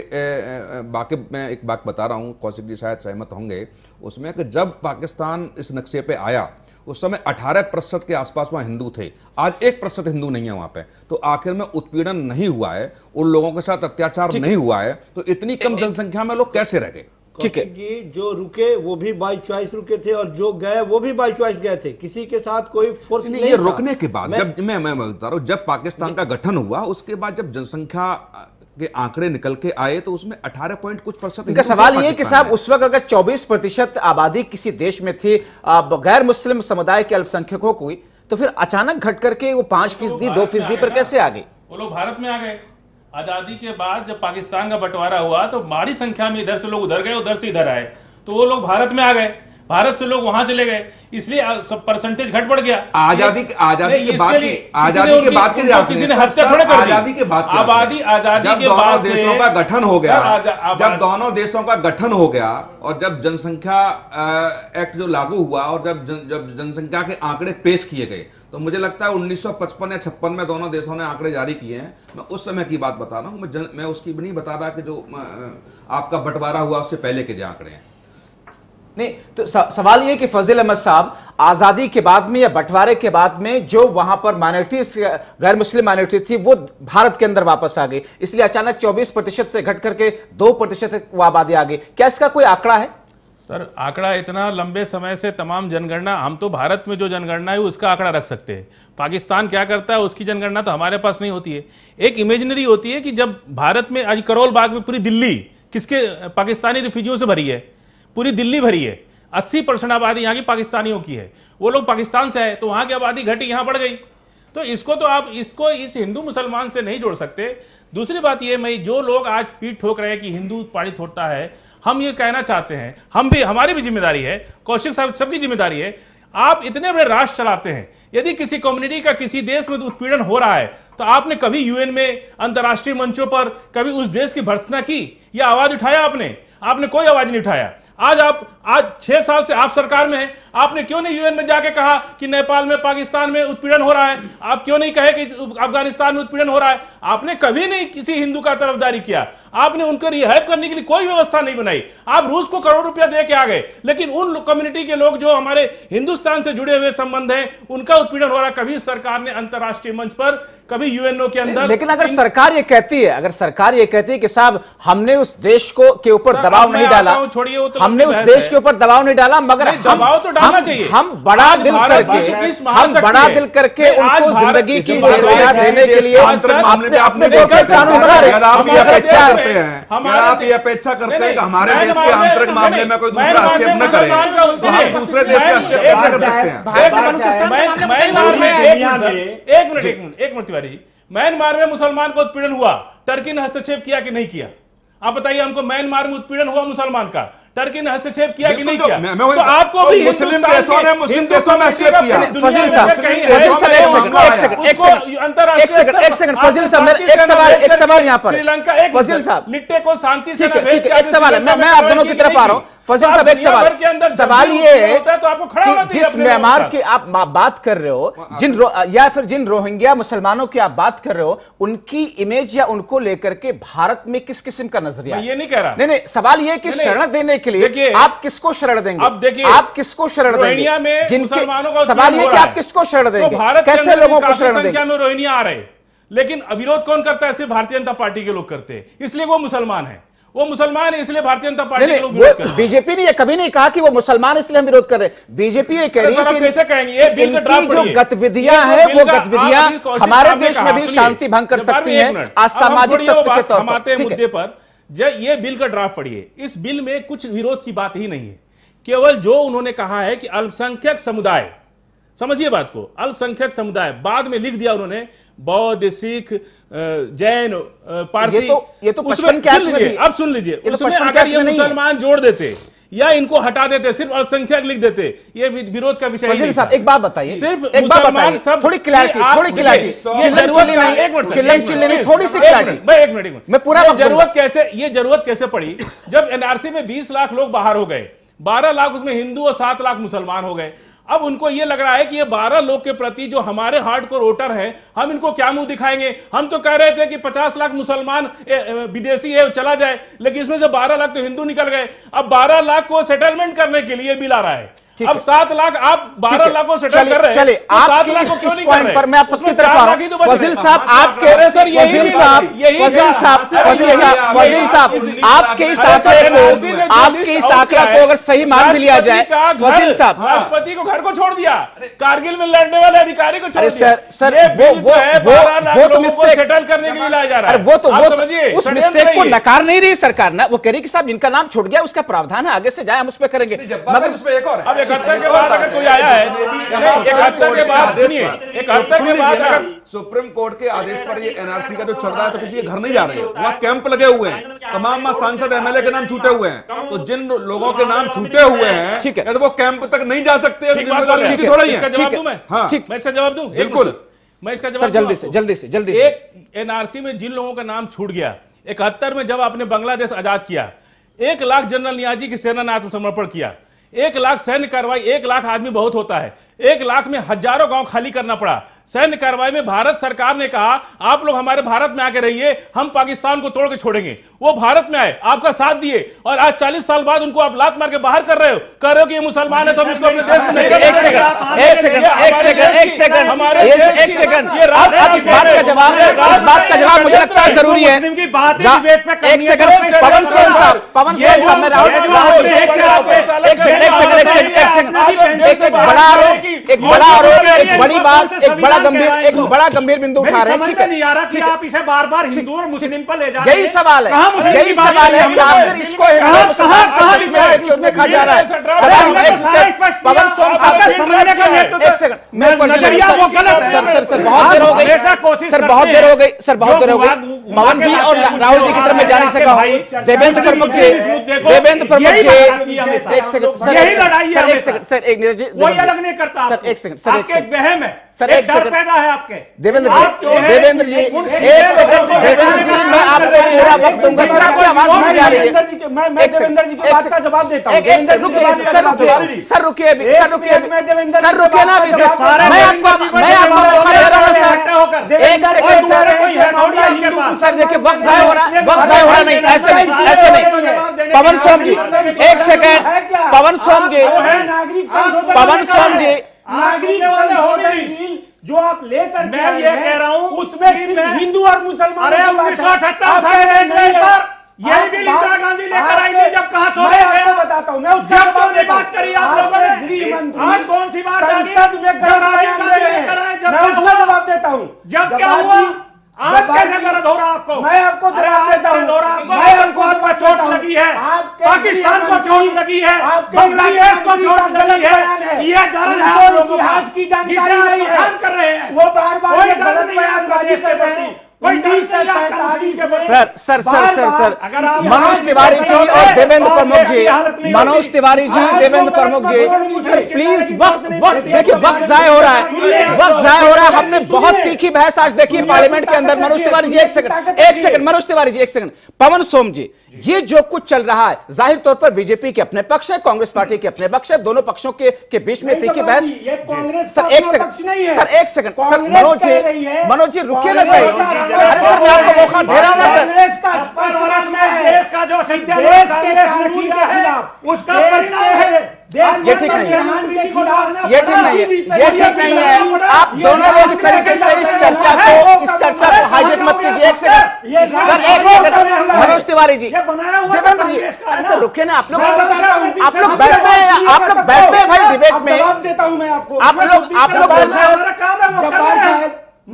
बाकी मैं एक बात बता रहा हूँ कौशिक जी शायद सहमत होंगे उसमें कि जब पाकिस्तान इस नक्शे पर आया उस समय 18 प्रतिशत के आसपास वहाँ हिंदू थे आज एक प्रतिशत हिंदू नहीं है वहाँ पे तो आखिर में उत्पीड़न नहीं हुआ है उन लोगों के साथ अत्याचार नहीं हुआ है तो इतनी कम जनसंख्या में लोग कैसे रह गए ठीक है जी जो रुके वो भी बाई चॉइस रुके थे और जो गए वो भी बाई चॉइस गए थे किसी के साथ कोई फोर्स नहीं, नहीं ये रुकने के बाद मैं, जब मैं मैं बता रहा हूँ जब पाकिस्तान का गठन हुआ उसके बाद जब जनसंख्या के आंकड़े निकल के आए तो उसमें 18 पॉइंट कुछ परसेंट इनका सवाल ये कि साहब उस वक्त अगर 24 प्रतिशत आबादी किसी देश में थी गैर मुस्लिम समुदाय के अल्पसंख्यकों को तो फिर अचानक घट करके वो पांच फीसदी दो फीसदी पर कैसे आ गए वो लोग भारत में आ गए आजादी के बाद जब पाकिस्तान का बंटवारा हुआ तो भारी संख्या में इधर से लोग उधर गए उधर से इधर आए तो वो लोग भारत में आ गए भारत से लोग वहां चले गए इसलिए सब परसेंटेज घट बढ़ गया आजादी आजादी के बाद आजादी के बाद किसी ने हत्या थोड़े कर आजादी के बाद आबादी आजादी के बाद देशों का गठन हो गया जब दोनों देशों का गठन हो गया और जब जनसंख्या एक्ट जो लागू हुआ और जब जब जनसंख्या के आंकड़े पेश किए गए तो मुझे लगता है 1955 या छप्पन में दोनों देशों ने आंकड़े जारी किए हैं मैं उस समय की बात बता रहा हूँ मैं मैं उसकी भी नहीं बता रहा कि जो आपका बंटवारा हुआ उससे पहले के जो आंकड़े हैं नहीं तो सवाल ये कि फजल अहमद साहब आज़ादी के बाद में या बंटवारे के बाद में जो वहां पर माइनॉरिटीज गैर मुस्लिम माइनॉरिटी थी वो भारत के अंदर वापस आ गई इसलिए अचानक 24 प्रतिशत से घट करके 2 प्रतिशत वो आबादी आ गई क्या इसका कोई आंकड़ा है सर आंकड़ा इतना लंबे समय से तमाम जनगणना हम तो भारत में जो जनगणना है उसका आंकड़ा रख सकते हैं पाकिस्तान क्या करता है उसकी जनगणना तो हमारे पास नहीं होती है एक इमेजनरी होती है कि जब भारत में आज करोल बाग में पूरी दिल्ली किसके पाकिस्तानी रिफ्यूजियों से भरी है पूरी दिल्ली भरी है अस्सी परसेंट आबादी यहाँ की पाकिस्तानियों की है वो लोग पाकिस्तान से आए तो वहाँ की आबादी घटी यहाँ बढ़ गई तो इसको तो आप इसको इस हिंदू मुसलमान से नहीं जोड़ सकते दूसरी बात ये मैं जो लोग आज पीठ ठोक रहे हैं कि हिंदू पानी थोड़ता है हम ये कहना चाहते हैं हम भी हमारी भी जिम्मेदारी है कौशिक साहब सबकी जिम्मेदारी है आप इतने बड़े राष्ट्र चलाते हैं यदि किसी कम्युनिटी का किसी देश में उत्पीड़न हो रहा है तो आपने कभी यूएन में अंतर्राष्ट्रीय मंचों पर कभी उस देश की भर्सना की या आवाज उठाया आपने आपने कोई आवाज नहीं उठाया आज आप आज छह साल से आप सरकार में हैं आपने क्यों नहीं यूएन में जाके कहा कि नेपाल में पाकिस्तान में उत्पीड़न हो रहा है आप क्यों नहीं कहे कि अफगानिस्तान में उत्पीड़न हो रहा है आपने कभी नहीं किसी हिंदू का तरफदारी किया आपने उनको रिहाइव करने के लिए कोई व्यवस्था नहीं बनाई आप रूस को करोड़ रुपया दे के आ गए लेकिन उन कम्युनिटी के लोग जो हमारे हिंदुस्तान से जुड़े हुए संबंध है उनका उत्पीड़न हो रहा है कभी सरकार ने अंतर्राष्ट्रीय मंच पर कभी यूएनओ के अंदर लेकिन अगर सरकार ये कहती है अगर सरकार ये कहती है कि साहब हमने उस देश को के ऊपर दबाव नहीं डाला छोड़िए वो तो हमने उस देश के ऊपर दबाव नहीं डाला मगर दबाव तो डालना चाहिए हम बड़ा दिल करके हम बड़ा दिल करके उनको जिंदगी की देने के लिए आपने आप ये अपेक्षा करते हैं हमारे देश के आंतरिक मामले में कोई दूसरा न करे दूसरे देश का कैसे कर सकते हैं एक मिनट एक मिनट एक मिनट तिवारी म्यांमार में मुसलमान को उत्पीड़न हुआ टर्की ने हस्तक्षेप किया कि नहीं किया आप बताइए हमको म्यांमार में उत्पीड़न हुआ मुसलमान का टर्की ने हस्तक्षेप किया कि नहीं तो किया मैं, मैं तो आपको भी तो मुस्लिम देशों ने मुस्लिम देशों में हस्तक्षेप किया फजल साहब फजल साहब एक सेकंड एक सेकंड एक सेकंड एक सेकंड एक फजल साहब मेरा एक सवाल एक सवाल यहां पर श्रीलंका एक फजल साहब लिट्टे को शांति से भेज के एक सवाल है मैं आप दोनों की तरफ आ रहा हूं फजल तो साहब एक सवाल सवाल ये है तो आपको खड़ा होना चाहिए जिस म्यांमार की आप बात कर रहे हो जिन या फिर जिन रोहिंग्या मुसलमानों की आप बात कर रहे हो उनकी इमेज या उनको लेकर के भारत में किस किस्म का नजरिया ये नहीं कह रहा नहीं नहीं सवाल ये कि शरण देने के लिए आप किसको शरण देंगे अब देखिए आप किसको शरण देंगे में जिनके सवाल ये कि आप किसको शरण तो देंगे तो भारत कैसे लोगों को शरण देंगे में रोहिंग्या आ रहे लेकिन अविरोध कौन करता है सिर्फ भारतीय जनता पार्टी के लोग करते हैं इसलिए वो मुसलमान है वो मुसलमान है इसलिए भारतीय जनता पार्टी के लोग विरोध कर बीजेपी ने ये कभी नहीं कहा कि वो मुसलमान इसलिए हम विरोध कर रहे हैं बीजेपी ये कह रही है कि कैसे कहेंगे ये बिल का जो गतिविधियां है वो गतिविधियां हमारे देश में भी शांति भंग कर सकती है असामाजिक तत्व के तौर पर हम आते हैं मुद्दे पर जब ये बिल का ड्राफ्ट पढ़िए इस बिल में कुछ विरोध की बात ही नहीं है केवल जो उन्होंने कहा है कि अल्पसंख्यक समुदाय समझिए बात को अल्पसंख्यक समुदाय बाद में लिख दिया उन्होंने बौद्ध सिख जैन पारसी ये तो, ये तो उसमें क्या सुन लीजिए अब सुन लीजिए तो उसमें अगर ये मुसलमान जोड़ देते या इनको हटा देते सिर्फ अल्पसंख्यक लिख देते ये विरोध का विषय साहब एक बात बताइए सिर्फ एक बात बताइए सब थोड़ी क्लैरिटी थोड़ी क्लैरिटी चिल्लन चिल्लन नहीं थोड़ी सी क्लैरिटी मैं एक मिनट मैं पूरा जरूरत कैसे ये जरूरत कैसे पड़ी जब एनआरसी में 20 लाख लोग बाहर हो गए 12 लाख उसमें हिंदू और 7 लाख मुसलमान हो गए अब उनको ये लग रहा है कि ये बारह लोग के प्रति जो हमारे हार्ड को रोटर हैं हम इनको क्या मुंह दिखाएंगे हम तो कह रहे थे कि पचास लाख मुसलमान विदेशी है चला जाए लेकिन इसमें से बारह लाख तो हिंदू निकल गए अब बारह लाख को सेटलमेंट करने के लिए बिल आ रहा है अब सात लाख आप बारह लाखों से कर रहे चले आप किस पॉइंट पर मैं आप सबकी तो तरफ आ रहा हूँ फजिल साहब आप कह रहे सर फजील साहब फजिल साहब फजिल साहब फजिल साहब आपके इस आंकड़े को आपके इस आंकड़ा को अगर सही मान भी लिया जाए फजिल साहब राष्ट्रपति को घर को छोड़ दिया कारगिल में लड़ने वाले अधिकारी को छोड़ दिया सर वो वो वो वो तो मिस्टेक सेटल करने के लिए लाया जा रहा है वो तो वो तो- उस मिस्टेक को नकार नहीं रही सरकार ना वो कह रही कि साहब जिनका नाम छूट गया उसका प्रावधान है आगे से जाए हम उस पर करेंगे मगर उस पर एक और इकहत्तर के बाद अगर कोई आया है इकहत्तर के बाद सुनिए इकहत्तर के बाद अगर सुप्रीम कोर्ट के आदेश पर ये एनआरसी का जो चल रहा है तो किसी के घर नहीं जा रहे हैं वहाँ कैंप लगे हुए हैं तमाम वहाँ सांसद एमएलए के नाम छूटे हुए हैं तो जिन लोगों के नाम छूटे हुए हैं ठीक है तो वो कैंप तक नहीं जा सकते जिम्मेदारी उनकी है इसका जवाब दू हाँ। बिल्कुल मैं इसका जवाब जल्दी से जल्दी से जल्दी एक एनआरसी में जिन लोगों का नाम छूट गया इकहत्तर में जब आपने बांग्लादेश आजाद किया एक लाख जनरल नियाजी की सेना ने आत्मसमर्पण किया एक लाख सैन्य कार्रवाई एक लाख आदमी बहुत होता है एक लाख में हजारों गांव खाली करना पड़ा सैन्य कार्रवाई में भारत सरकार ने कहा आप लोग हमारे भारत में आके रहिए हम पाकिस्तान को तोड़ के छोड़ेंगे वो भारत में आए आपका साथ दिए और आज चालीस साल बाद उनको आप लात मार के बाहर कर रहे हो कह रहे हो कि ये मुसलमान है तो हम इसको अपने देश में एक सेकंड हमारे एक सेकंड एक सेकंड एक सेकंड एक सेकंड एक एक बड़ा आरोप एक बड़ा आरोप एक बड़ी बात एक बड़ा गंभीर एक बड़ा गंभीर बिंदु उठा रहे हैं ठीक है ठीक आप इसे बार बार हिंदू और मुस्लिम पर ले जा यही सवाल है यही सवाल है कि आखिर इसको क्यों देखा जा रहा है सवाल पवन सोम एक सेकंड सर सर सर बहुत हाँ, देर हो गई सर बहुत देर हो गई सर मवन जी और राहुल जी की तरफ मैं जा नहीं सका देवेंद्र प्रमुख जी देवेंद्र प्रमुख जी एक सेकंड सर यही लड़ाई है सर एक मिनट कोई अलग नहीं करता सर एक सेकंड सर एक वहम है सर एक डर पैदा है आपके देवेंद्र जी देवेंद्र जी एक सेकंड देवेंद्र जी मैं आपको पूरा वक्त दूंगा सर आपकी आवाज नहीं आ रही है मैं मैं देवेंद्र जी की बात का जवाब देता हूं देवेंद्र रुक जाइए सर रुकिए सर रुकिए अभी सर रुकिए मैं देवेंद्र सर रुकिए ना अभी सर मैं आपको मैं आपको बता रहा हूं सर एक सेकंड सर कोई है मौला ही के पास सर देखिए वक्त जाय हो रहा वक्त जाय हो रहा नहीं ऐसे नहीं ऐसे नहीं पवन सोम जी एक सेकंड पवन सोम जी पवन सोम जी नागरिक जो आप लेकर मैं ये कह रहा हूँ उसमें हिंदू और मुसलमान अरे उन्नीस सौ अठहत्तर यही भी इंदिरा गांधी लेकर आई थी जब कहा छोड़े गए बताता हूँ मैं उसके बारे में बात करी आप लोगों ने गृह मंत्री कौन सी बात संसद में कर रहे हैं मैं उसका जवाब देता हूँ जब क्या हुआ आज कैसे दर्द हो रहा आपको मैं आपको दर्द देता हूँ मैं आपको पर चोट लगी है पाकिस्तान को चोट लगी है बांग्लादेश को चोट लगी है ये दर्द है इतिहास की जानकारी नहीं है कर रहे हैं वो बार बार गलत बयानबाजी कर रहे हैं sir sir sir sir sir तो मनोज तिवारी जी और देवेंद्र प्रमुख जी मनोज तिवारी जी देवेंद्र प्रमुख जी सर प्लीज वक्त वक्त देखिए वक्त जाय हो रहा है वक्त जाय हो रहा है हमने बहुत तीखी बहस आज देखी पार्लियामेंट तो के अंदर मनोज तिवारी जी एक सेकंड एक सेकंड मनोज तिवारी जी एक सेकंड पवन सोम जी ये जो कुछ चल रहा है जाहिर तौर पर बीजेपी के अपने पक्ष है कांग्रेस पार्टी के अपने पक्ष है दोनों पक्षों के के बीच में तीखी तो बहस सर एक सेकंड सर एक सेकंड सर मनोज जी मनोज जी रुके ना सही अरे सर मैं आपको मौका दे रहा ना सर का स्पष्ट देश का जो उसका परिणाम है ये ठीक नहीं है ये ठीक नहीं है ये ठीक नहीं है आप दोनों लोग इस तरीके से इस चर्चा को इस चर्चा को हाईजेक मत कीजिए एक सेकंड सर एक सेकंड मनोज तिवारी जी देवेंद्र जी अरे सर रुके ना आप लोग आप लोग बैठते हैं आप लोग बैठते हैं भाई डिबेट में देता हूँ मैं आपको आप लोग आप लोग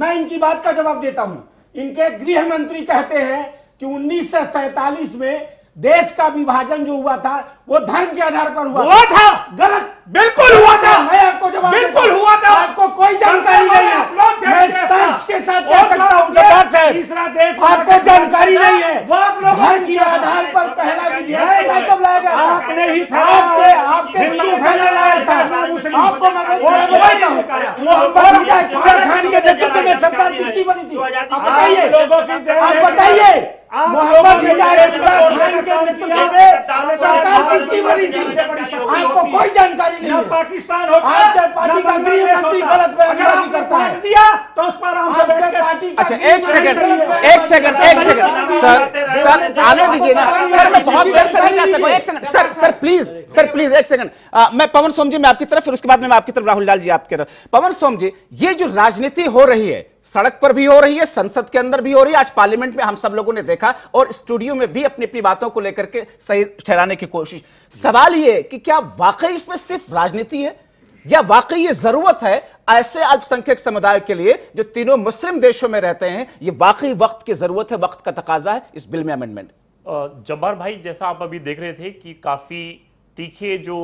मैं इनकी बात का जवाब देता हूँ इनके गृह मंत्री कहते हैं कि उन्नीस में देश का विभाजन जो हुआ था वो धर्म के आधार पर हुआ हुआ था गलत बिल्कुल हुआ था मैं आपको जवाब बिल्कुल हुआ था आपको कोई जानकारी नहीं है मैं साइंस के साथ कह सकता हूँ जवाब से तीसरा देश आपको जानकारी नहीं है वो आप लोग धर्म के आधार पर पहला विधेयक कब लाया गया आपने ही आपके आपके लाया आपको के नेतृत्व में सरकार किसकी बनी थी आप बताइए आप बताइए मोहम्मद सरकार किसकी बनी थी आपको कोई जानकारी नहीं पाकिस्तान पार्टी का गृह मंत्री गलत बयानबाजी करता है दिया तो उस पर हम बैठ के पार्टी अच्छा एक सेकंड एक सेकंड एक सेकंड सर सर आने दीजिए ना सर मैं बहुत देर से नहीं सकूं एक second sir sir please sir please एक सेकंड मैं पवन सोम जी मैं आपकी तरफ फिर उसके बाद मैं आपकी तरफ राहुल लाल जी आपकी तरफ पवन सोम जी ये जो राजनीति हो रही है सड़क पर भी हो रही है संसद के अंदर भी हो रही है आज पार्लियामेंट में हम सब लोगों ने देखा और स्टूडियो में भी अपनी अपनी बातों को लेकर के सही ठहराने की कोशिश सवाल यह कि क्या वाकई इसमें सिर्फ राजनीति है या वाकई ये जरूरत है ऐसे अल्पसंख्यक समुदाय के लिए जो तीनों मुस्लिम देशों में रहते हैं ये वाकई वक्त की जरूरत है वक्त का तकाजा है इस बिल में अमेंडमेंट जब्बार भाई जैसा आप अभी देख रहे थे कि काफी तीखे जो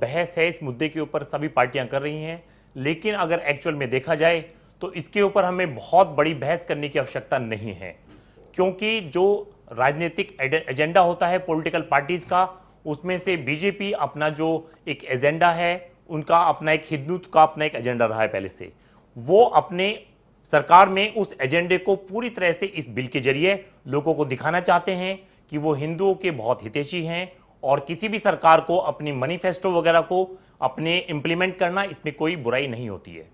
बहस है इस मुद्दे के ऊपर सभी पार्टियां कर रही हैं लेकिन अगर एक्चुअल में देखा जाए तो इसके ऊपर हमें बहुत बड़ी बहस करने की आवश्यकता नहीं है क्योंकि जो राजनीतिक एजेंडा होता है पॉलिटिकल पार्टीज़ का उसमें से बीजेपी अपना जो एक एजेंडा है उनका अपना एक हिंदुत्व का अपना एक एजेंडा रहा है पहले से वो अपने सरकार में उस एजेंडे को पूरी तरह से इस बिल के जरिए लोगों को दिखाना चाहते हैं कि वो हिंदुओं के बहुत हितेशी हैं और किसी भी सरकार को अपनी मैनिफेस्टो वगैरह को अपने इम्प्लीमेंट करना इसमें कोई बुराई नहीं होती है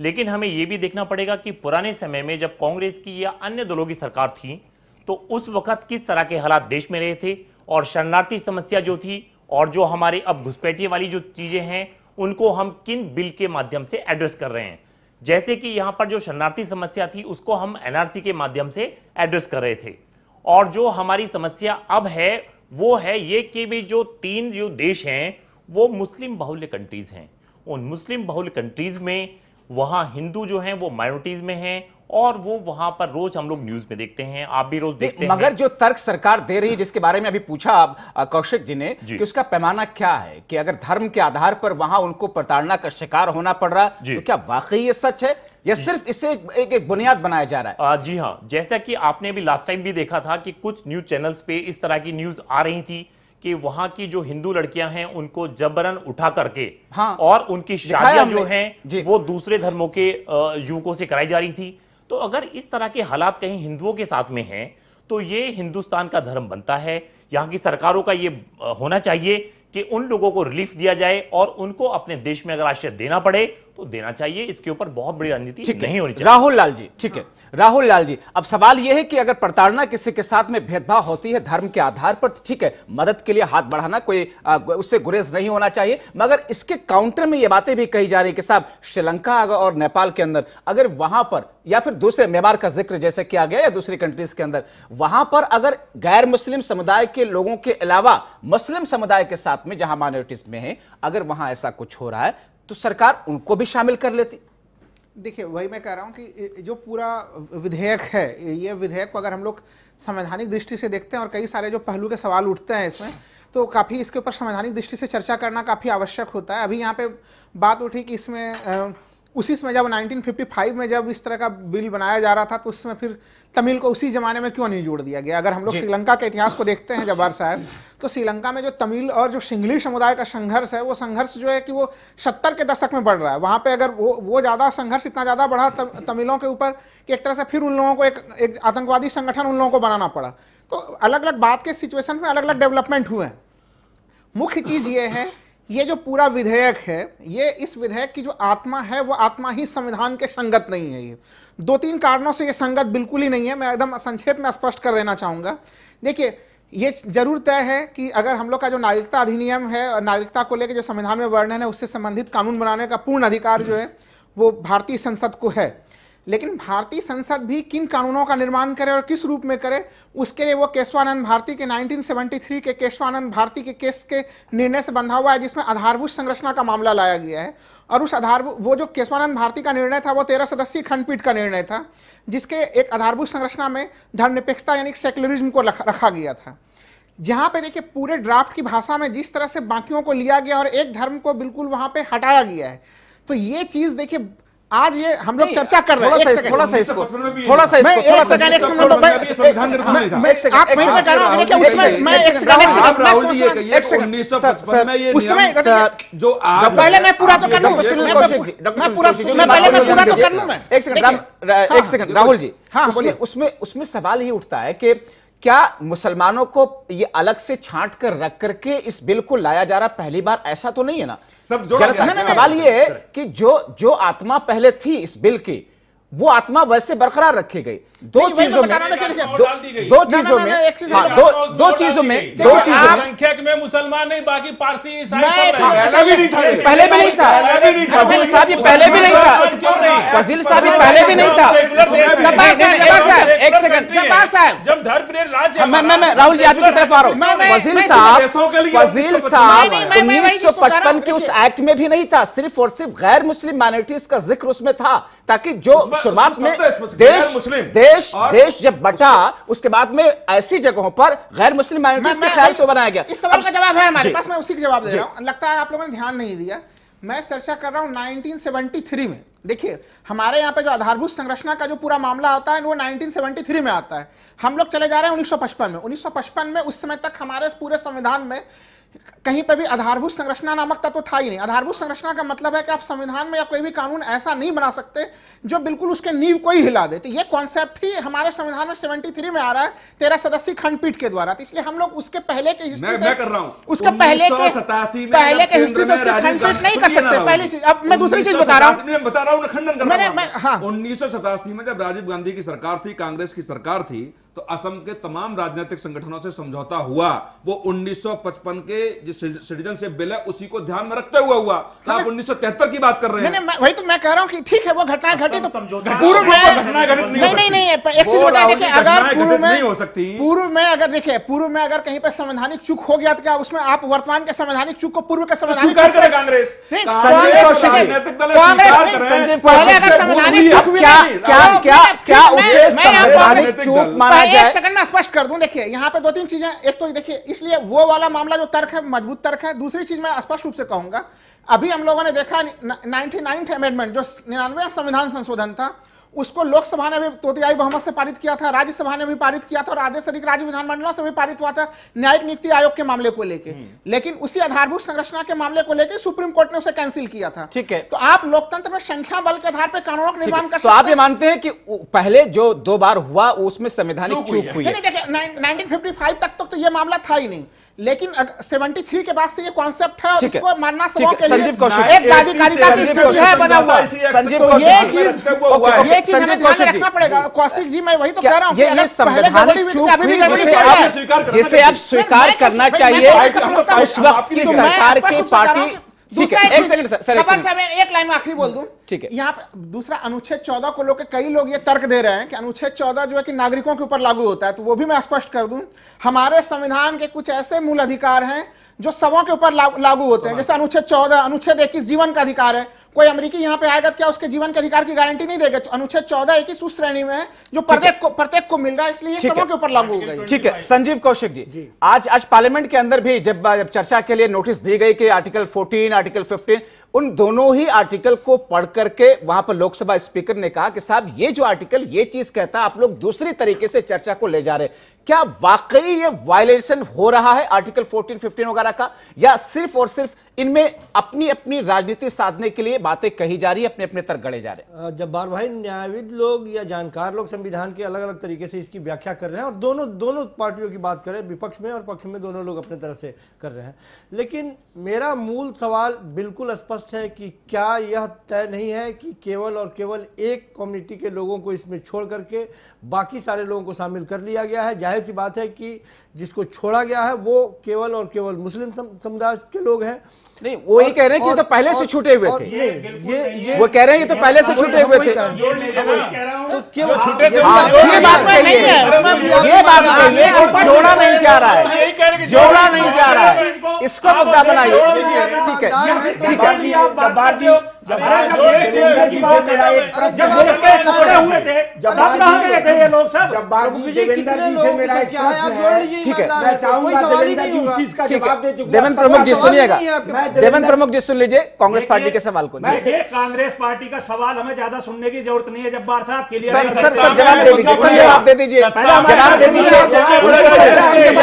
लेकिन हमें यह भी देखना पड़ेगा कि पुराने समय में जब कांग्रेस की या अन्य दलों की सरकार थी तो उस वक्त किस तरह के हालात देश में रहे थे और शरणार्थी समस्या जो थी और जो हमारे अब घुसपैठिए वाली जो चीज़ें हैं उनको हम किन बिल के माध्यम से एड्रेस कर रहे हैं जैसे कि यहां पर जो शरणार्थी समस्या थी उसको हम एनआरसी के माध्यम से एड्रेस कर रहे थे और जो हमारी समस्या अब है वो है ये कि भी जो तीन जो देश हैं वो मुस्लिम बहुल्य कंट्रीज़ हैं उन मुस्लिम बहुल कंट्रीज़ में वहाँ हिंदू जो हैं वो माइनोरिटीज में हैं और वो वहां पर रोज हम लोग न्यूज में देखते हैं आप भी रोज देखते मगर हैं मगर जो तर्क सरकार दे रही है जिसके बारे में अभी पूछा आप कौशिक जी ने जी। कि उसका पैमाना क्या है कि अगर धर्म के आधार पर वहां उनको प्रताड़ना का शिकार होना पड़ रहा तो क्या वाकई ये सच है या सिर्फ इसे एक, एक, एक बुनियाद बनाया जा रहा है आ, जी हाँ जैसा कि आपने अभी लास्ट टाइम भी देखा था कि कुछ न्यूज चैनल्स पे इस तरह की न्यूज आ रही थी कि वहां की जो हिंदू लड़कियां हैं उनको जबरन उठा करके हाँ, और उनकी शादियां जो हैं वो दूसरे धर्मों के युवकों से कराई जा रही थी तो अगर इस तरह के हालात कहीं हिंदुओं के साथ में हैं तो ये हिंदुस्तान का धर्म बनता है यहाँ की सरकारों का ये होना चाहिए कि उन लोगों को रिलीफ दिया जाए और उनको अपने देश में अगर आश्रय देना पड़े तो देना चाहिए इसके ऊपर बहुत बड़ी राजनीति नहीं होनी चाहिए राहुल लाल जी ठीक है राहुल लाल जी अब सवाल यह है कि अगर प्रताड़ना किसी के साथ में भेदभाव होती है धर्म के आधार पर तो ठीक है मदद के लिए हाथ बढ़ाना कोई आ, उससे गुरेज नहीं होना चाहिए मगर इसके काउंटर में ये बातें भी कही जा रही कि साहब श्रीलंका और नेपाल के अंदर अगर वहां पर या फिर दूसरे म्यांमार का जिक्र जैसे किया गया या दूसरी कंट्रीज के अंदर वहां पर अगर गैर मुस्लिम समुदाय के लोगों के अलावा मुस्लिम समुदाय के साथ में जहां माइनोरिटीज में है अगर वहां ऐसा कुछ हो रहा है तो सरकार उनको भी शामिल कर लेती देखिए वही मैं कह रहा हूँ कि जो पूरा विधेयक है ये विधेयक को अगर हम लोग संवैधानिक दृष्टि से देखते हैं और कई सारे जो पहलू के सवाल उठते हैं इसमें तो काफ़ी इसके ऊपर संवैधानिक दृष्टि से चर्चा करना काफ़ी आवश्यक होता है अभी यहाँ पे बात उठी कि इसमें उसी समय जब 1955 में जब इस तरह का बिल बनाया जा रहा था तो उसमें फिर तमिल को उसी जमाने में क्यों नहीं जोड़ दिया गया अगर हम लोग श्रीलंका के इतिहास को देखते हैं जब्बार साहब तो श्रीलंका में जो तमिल और जो सिंगली समुदाय का संघर्ष है वो संघर्ष जो है कि वो सत्तर के दशक में बढ़ रहा है वहाँ पे अगर वो वो ज़्यादा संघर्ष इतना ज़्यादा बढ़ा तमिलों के ऊपर कि एक तरह से फिर उन लोगों को एक एक आतंकवादी संगठन उन लोगों को बनाना पड़ा तो अलग अलग बात के सिचुएशन में अलग अलग डेवलपमेंट हुए हैं मुख्य चीज़ ये है ये जो पूरा विधेयक है ये इस विधेयक की जो आत्मा है वो आत्मा ही संविधान के संगत नहीं है ये दो तीन कारणों से ये संगत बिल्कुल ही नहीं है मैं एकदम संक्षेप में स्पष्ट कर देना चाहूँगा देखिए ये जरूर तय है कि अगर हम लोग का जो नागरिकता अधिनियम है और नागरिकता को लेकर जो संविधान में वर्णन है उससे संबंधित कानून बनाने का पूर्ण अधिकार जो है वो भारतीय संसद को है लेकिन भारतीय संसद भी किन कानूनों का निर्माण करे और किस रूप में करे उसके लिए वो केशवानंद भारती के 1973 के केशवानंद भारती के केस के निर्णय से बंधा हुआ है जिसमें आधारभूत संरचना का मामला लाया गया है और उस आधारभूत वो जो केशवानंद भारती का निर्णय था वो तेरह सदस्यीय खंडपीठ का निर्णय था जिसके एक आधारभूत संरचना में धर्मनिरपेक्षता यानी सेकुलरिज्म को रखा गया था जहाँ पे देखिए पूरे ड्राफ्ट की भाषा में जिस तरह से बाकियों को लिया गया और एक धर्म को बिल्कुल वहाँ पे हटाया गया है तो ये चीज़ देखिए आज ये हम लोग चर्चा कर रहे हैं थोड़ा सा इसको थोड़ा सा इसको थोड़ा सा एक सेकंड मैं संविधान निर्माण लिखा मैं आप मैं कह रहा हूं कि उसमें मैं एक सेकंड आप राहुल जी ये कहिए 1955 में ये नियम जो आज पहले मैं पूरा तो कर लूं मैं पूरा मैं पहले मैं पूरा तो कर लूं मैं एक सेकंड एक सेकंड राहुल जी हां तो उसमें उसमें सवाल ये उठता है कि क्या मुसलमानों को ये अलग से छांट कर रख करके इस बिल को लाया जा रहा पहली बार ऐसा तो नहीं है ना सब जोड़ा सवाल ये है कि जो जो आत्मा पहले थी इस बिल की वो आत्मा वैसे बरकरार रखी गई दो चीजों में हाँ, दो चीजों में दो चीजों में दो चीजों में संख्यक में मुसलमान नहीं बाकी पारसी पहले भी नहीं था फजील साहब ये पहले भी नहीं था फजील साहब ये पहले भी नहीं था एक सेकंड वकार साहब जब धर्मप्रिय राज मैं मैं मैं राहुल जी आपकी तरफ आ रहा हूँ वजील साहब वजील साहब उन्नीस सौ पचपन के उस एक्ट में भी नहीं था सिर्फ और सिर्फ गैर मुस्लिम माइनॉरिटीज का जिक्र उसमें था ताकि जो शुरुआत में देश तो मुस्लिम देश देश जब बटा उसके बाद में ऐसी जगहों पर गैर मुस्लिम माइनॉरिटीज के ख्याल से बनाया गया इस सवाल का जवाब है हमारे पास मैं उसी का जवाब दे रहा हूँ लगता है आप लोगों ने ध्यान नहीं दिया मैं चर्चा कर रहा हूँ 1973 में देखिए हमारे यहाँ पे जो आधारभूत संरचना का जो पूरा मामला होता है वो 1973 में आता है हम लोग चले जा रहे हैं 1955 में 1955 में उस समय तक हमारे पूरे संविधान में कहीं पर भी आधारभूत संरचना नामक तत्व तो था ही नहीं आधारभूत संरचना का मतलब है कि आप संविधान में या कोई भी कानून ऐसा नहीं बना सकते जो बिल्कुल उसके नींव को ही हिला दे तो ये कॉन्सेप्ट ही हमारे संविधान में सेवेंटी थ्री में आ रहा है तेरह सदस्यीय खंडपीठ के द्वारा तो इसलिए हम लोग उसके पहले के हिस्ट्री से कर रहा हूं। उसके पहले के पहले के हिस्ट्री से खंडपीठ नहीं कर सकते पहली चीज अब मैं दूसरी चीज बता रहा हूँ बता रहा हूँ खंडन कर हाँ। उन्नीस सौ सतासी में जब राजीव गांधी की सरकार थी कांग्रेस की सरकार थी तो असम के तमाम राजनीतिक संगठनों से समझौता हुआ वो 1955 के सिटीजनशिप बिल है उसी को ध्यान में रखते हुए हुआ तो आप उन्नीस की बात कर रहे हैं वही तो मैं कह रहा हूँ कि ठीक है वो घटना घटी तो पूर्व में अगर हो सकती पूर्व में अगर देखिए पूर्व में अगर कहीं पर संवैधानिक चुक हो गया तो क्या उसमें आप वर्तमान के संवैधानिक चुक को पूर्व के तो संवैधानिक कांग्रेस कांग्रेस क्या क्या क्या क्या उसे संवैधानिक चूक माना जाए एक सेकंड में स्पष्ट कर दूं देखिए यहाँ पे दो तीन चीजें एक तो देखिए इसलिए वो वाला मामला जो तर्क है मजबूत तर्क है दूसरी चीज मैं स्पष्ट रूप से कहूंगा अभी हम लोगों ने देखा नाइनटी नाइन्थ अमेंडमेंट जो निन्यानवे संविधान संशोधन था उसको लोकसभा ने भी तोतियाई बहुमत से पारित किया था राज्यसभा ने भी पारित किया था और आधे से अधिक राज्य विधानमंडलों से भी पारित हुआ था न्यायिक नीति आयोग के मामले को लेकर हम्म। लेकिन उसी आधारभूत संरचना के मामले को लेकर सुप्रीम कोर्ट ने उसे कैंसिल किया था ठीक है तो आप लोकतंत्र में संख्या बल के आधार पर कानूनों का निर्माण कर तो आप ये मानते हैं कि पहले जो दो बार हुआ उसमें संवैधानिक चूक हुई नाइनटीन फिफ्टी फाइव तक तो ये मामला था ही नहीं लेकिन 73 के बाद से ये कॉन्सेप्ट है इसको मानना सवाल के लिए एक बाधिकारिता की स्थिति है बना हुआ संजीव तो ये चीज ये चीज हमें ध्यान में रखना पड़ेगा कौशिक जी मैं वही तो कह रहा हूँ ये संविधान चूक जिसे आप स्वीकार करना चाहिए उस वक्त की सरकार की पार्टी दूसरा एक एक लाइन में आखिरी बोल दूं ठीक है यहाँ दूसरा अनुच्छेद चौदह को लोग कई लोग ये तर्क दे रहे हैं कि अनुच्छेद चौदह जो है कि नागरिकों के ऊपर लागू होता है तो वो भी मैं स्पष्ट कर दूं हमारे संविधान के कुछ ऐसे मूल अधिकार हैं जो सबों के ऊपर लागू होते हैं जैसे अनुच्छेद चौदह अनुच्छेद इक्कीस जीवन का अधिकार है कोई अमेरिकी यहाँ पे आएगा तो क्या उसके जीवन के अधिकार की गारंटी नहीं देगा तो अनुच्छेद चौदह एक ही सुश्रेणी में जो प्रत्येक को प्रत्येक को मिल रहा है इसलिए सबों के ऊपर लागू हो गई ठीक है संजीव कौशिक जी, आज आज पार्लियामेंट के अंदर भी जब चर्चा के लिए नोटिस दी गई कि आर्टिकल फोर्टीन आर्टिकल फिफ्टीन उन दोनों ही आर्टिकल को पढ़ करके वहां पर लोकसभा स्पीकर ने कहा कि साहब ये जो आर्टिकल ये चीज कहता है आप लोग दूसरी तरीके से चर्चा को ले जा रहे क्या वाकई ये वायलेशन हो रहा है आर्टिकल फोर्टीन फिफ्टीन वगैरह का या सिर्फ और सिर्फ इनमें अपनी अपनी राजनीति साधने के लिए बातें कही जा रही है अपने अपने तर गड़े जा रहे हैं जब बार भाई न्यायविद लोग या जानकार लोग संविधान के अलग अलग तरीके से इसकी व्याख्या कर रहे हैं और दोनों दोनों पार्टियों की बात करें विपक्ष में और पक्ष में दोनों लोग अपने तरह से कर रहे हैं लेकिन मेरा मूल सवाल बिल्कुल स्पष्ट है कि क्या यह तय नहीं है कि केवल और केवल एक कम्युनिटी के लोगों को इसमें छोड़ करके बाकी सारे लोगों को शामिल कर लिया गया है जाहिर सी बात है कि जिसको छोड़ा गया है वो केवल और केवल मुस्लिम समुदाय के लोग हैं नहीं वो ये कह रहे हैं कि तो पहले से छूटे हुए थे ये ये वो कह रहे हैं ये तो पहले से छूटे हुए थे तो छूटे थे ये बात नहीं है ये बात जोड़ा नहीं चाह रहा है जोड़ा नहीं रहा है इसको मुद्दा बनाइए ठीक है ठीक है जब देवेंद्र प्रमुख जी सुनिएगा देवेंद्र प्रमुख जी सुन लीजिए कांग्रेस पार्टी के सवाल को कांग्रेस पार्टी का सवाल हमें ज्यादा सुनने की जरूरत नहीं है जब्बार साहब के लिए जवाब दे दीजिए जवाब दे दीजिए जवाब दे दीजिए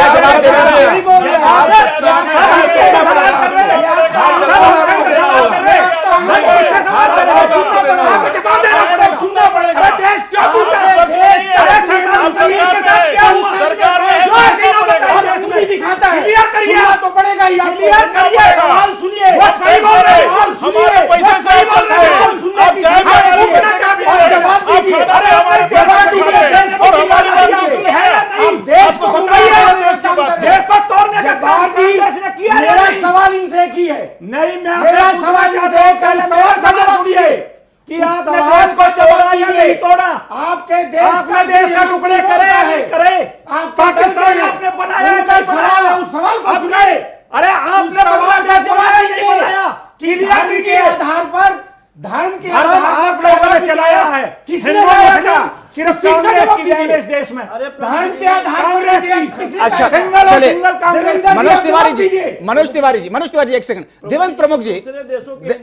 मनोज तिवारी जी मनोज तिवारी जी मनोज तिवारी जी एक सेकंड देवंत प्रमुख जी देशों के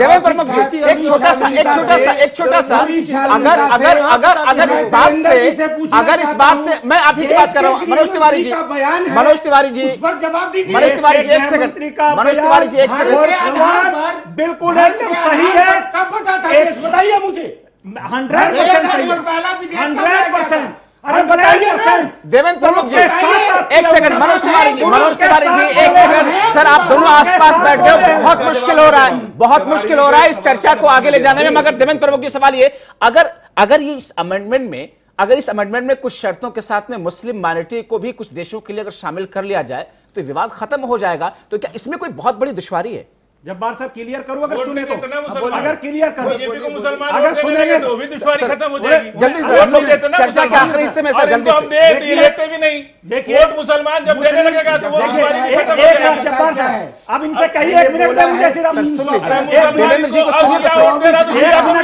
देवंत प्रमुख जी एक छोटा सा एक छोटा सा एक छोटा सा अगर अगर अगर अगर इस बात से अगर इस बात से मैं आप ही की बात कर रहा हूँ मनोज तिवारी जी मनोज तिवारी जी जवाब दीजिए मनोज तिवारी जी एक सेकंड मनोज तिवारी जी एक सेकंड बिल्कुल सही है कब बताइए मुझे हंड्रेड परसेंट हंड्रेड परसेंट अरे बताइए देवेंद्र प्रमुख जी एक सेकंड मनोज तिवारी जी मनोज तिवारी जी एक सेकंड सर आप दोनों आसपास बैठ गए बहुत मुश्किल हो रहा है बहुत मुश्किल हो रहा है इस चर्चा को आगे ले जाने में मगर देवेंद्र प्रमुख जी सवाल ये अगर अगर ये इस अमेंडमेंट में अगर इस अमेंडमेंट में कुछ शर्तों के साथ में मुस्लिम माइनॉरिटी को भी कुछ देशों के लिए अगर शामिल कर लिया जाए तो विवाद खत्म हो जाएगा तो क्या इसमें कोई बहुत बड़ी दुश्वारी है बार साहब क्लियर करो अगर सुने तो अगर क्लियर करो अगर सुनेंगे तो भी दुश्वारी खत्म हो जाएगी जल्दी सर चर्चा के आखिरी हिस्से में सर जल्दी तो से ये लेते भी नहीं देखिए वोट मुसलमान जब देने लगेगा तो वो दुश्वारी खत्म हो जाएगी जब्बार साहब अब इनसे कहिए एक मिनट मुझे श्री राम देवेंद्र जी को सुन लीजिए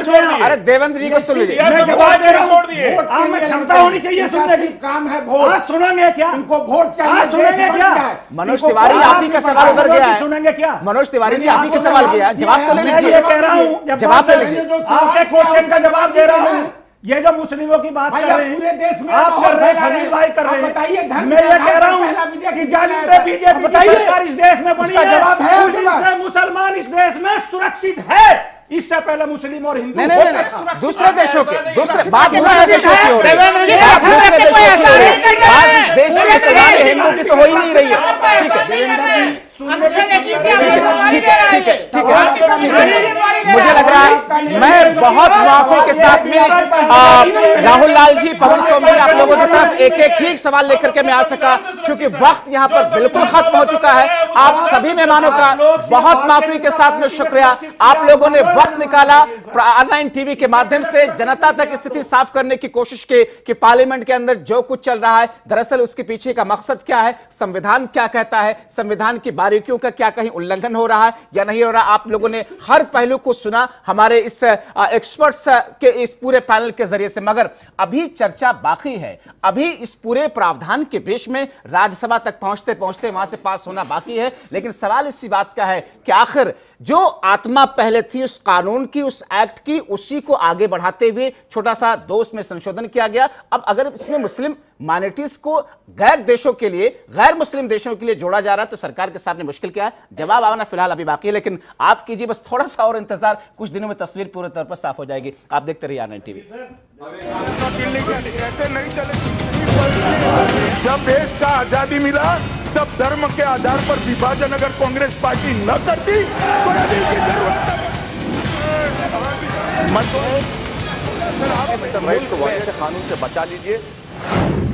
छोड़ दिए अरे देवेंद्र जी को सुन लीजिए मैं जवाब छोड़ दिए आप में क्षमता होनी चाहिए सुनने की काम है वोट आज सुनेंगे क्या इनको वोट चाहिए सुनेंगे क्या मनोज तिवारी आप ही का सवाल उधर गया है सुनेंगे क्या मनोज तिवारी लीजिए आप ही का सवाल किया जवाब तो ले लीजिए कह रहा हूँ जवाब ले लीजिए आपके क्वेश्चन का जवाब दे रहा हूँ ये जो मुस्लिमों की बात कर रहे हैं पूरे देश में आप कर रहे हैं खलील भाई कर रहे हैं बताइए धर्म मैं ये कह रहा हूँ कि जालिम पे बीजेपी बताइए सरकार इस देश में बनी है जवाब है उस दिन से मुसलमान इस देश में सुरक्षित है इससे पहले मुस्लिम और हिंदू नहीं, नहीं, दूसरे देशों के दूसरे बात दूसरे तो देशों की हो रही है दूसरे देशों की बात देश में हिंदू की तो हो ही नहीं रही है ठीक है मुझे लग रहा है मैं बहुत मुआफे के साथ में राहुल लाल जी पवन सोमी आप लोगों की तरफ एक एक ही सवाल लेकर के मैं आ सका क्योंकि वक्त यहाँ पर बिल्कुल खत्म हो चुका है आप सभी मेहमानों का बहुत माफी के साथ में शुक्रिया आप लोगों ने वक्त निकाला ऑनलाइन टीवी के माध्यम से जनता तक स्थिति साफ करने की कोशिश की कि पार्लियामेंट के अंदर जो कुछ चल रहा है दरअसल उसके पीछे का मकसद क्या है संविधान क्या कहता है संविधान की बात बारीकियों का क्या कहीं उल्लंघन हो रहा है या नहीं हो रहा आप लोगों ने हर पहलू को सुना हमारे इस एक्सपर्ट्स के इस पूरे पैनल के जरिए से मगर अभी चर्चा बाकी है अभी इस पूरे प्रावधान के बीच में राज्यसभा तक पहुंचते पहुंचते वहां से पास होना बाकी है लेकिन सवाल इसी बात का है कि आखिर जो आत्मा पहले थी उस कानून की उस एक्ट की उसी को आगे बढ़ाते हुए छोटा सा दोष में संशोधन किया गया अब अगर इसमें मुस्लिम माइनॉरिटीज को गैर देशों के लिए गैर मुस्लिम देशों के लिए जोड़ा जा रहा है तो सरकार के सामने मुश्किल क्या है जवाब आना फिलहाल अभी बाकी है लेकिन आप कीजिए बस थोड़ा सा और इंतजार कुछ दिनों में तस्वीर पूरे तौर पर साफ हो जाएगी आप देखते रहिए आनंद टीवी जब देश का आजादी मिला तब धर्म के आधार पर विभाजन अगर कांग्रेस पार्टी न करती तो मत कानून से बचा लीजिए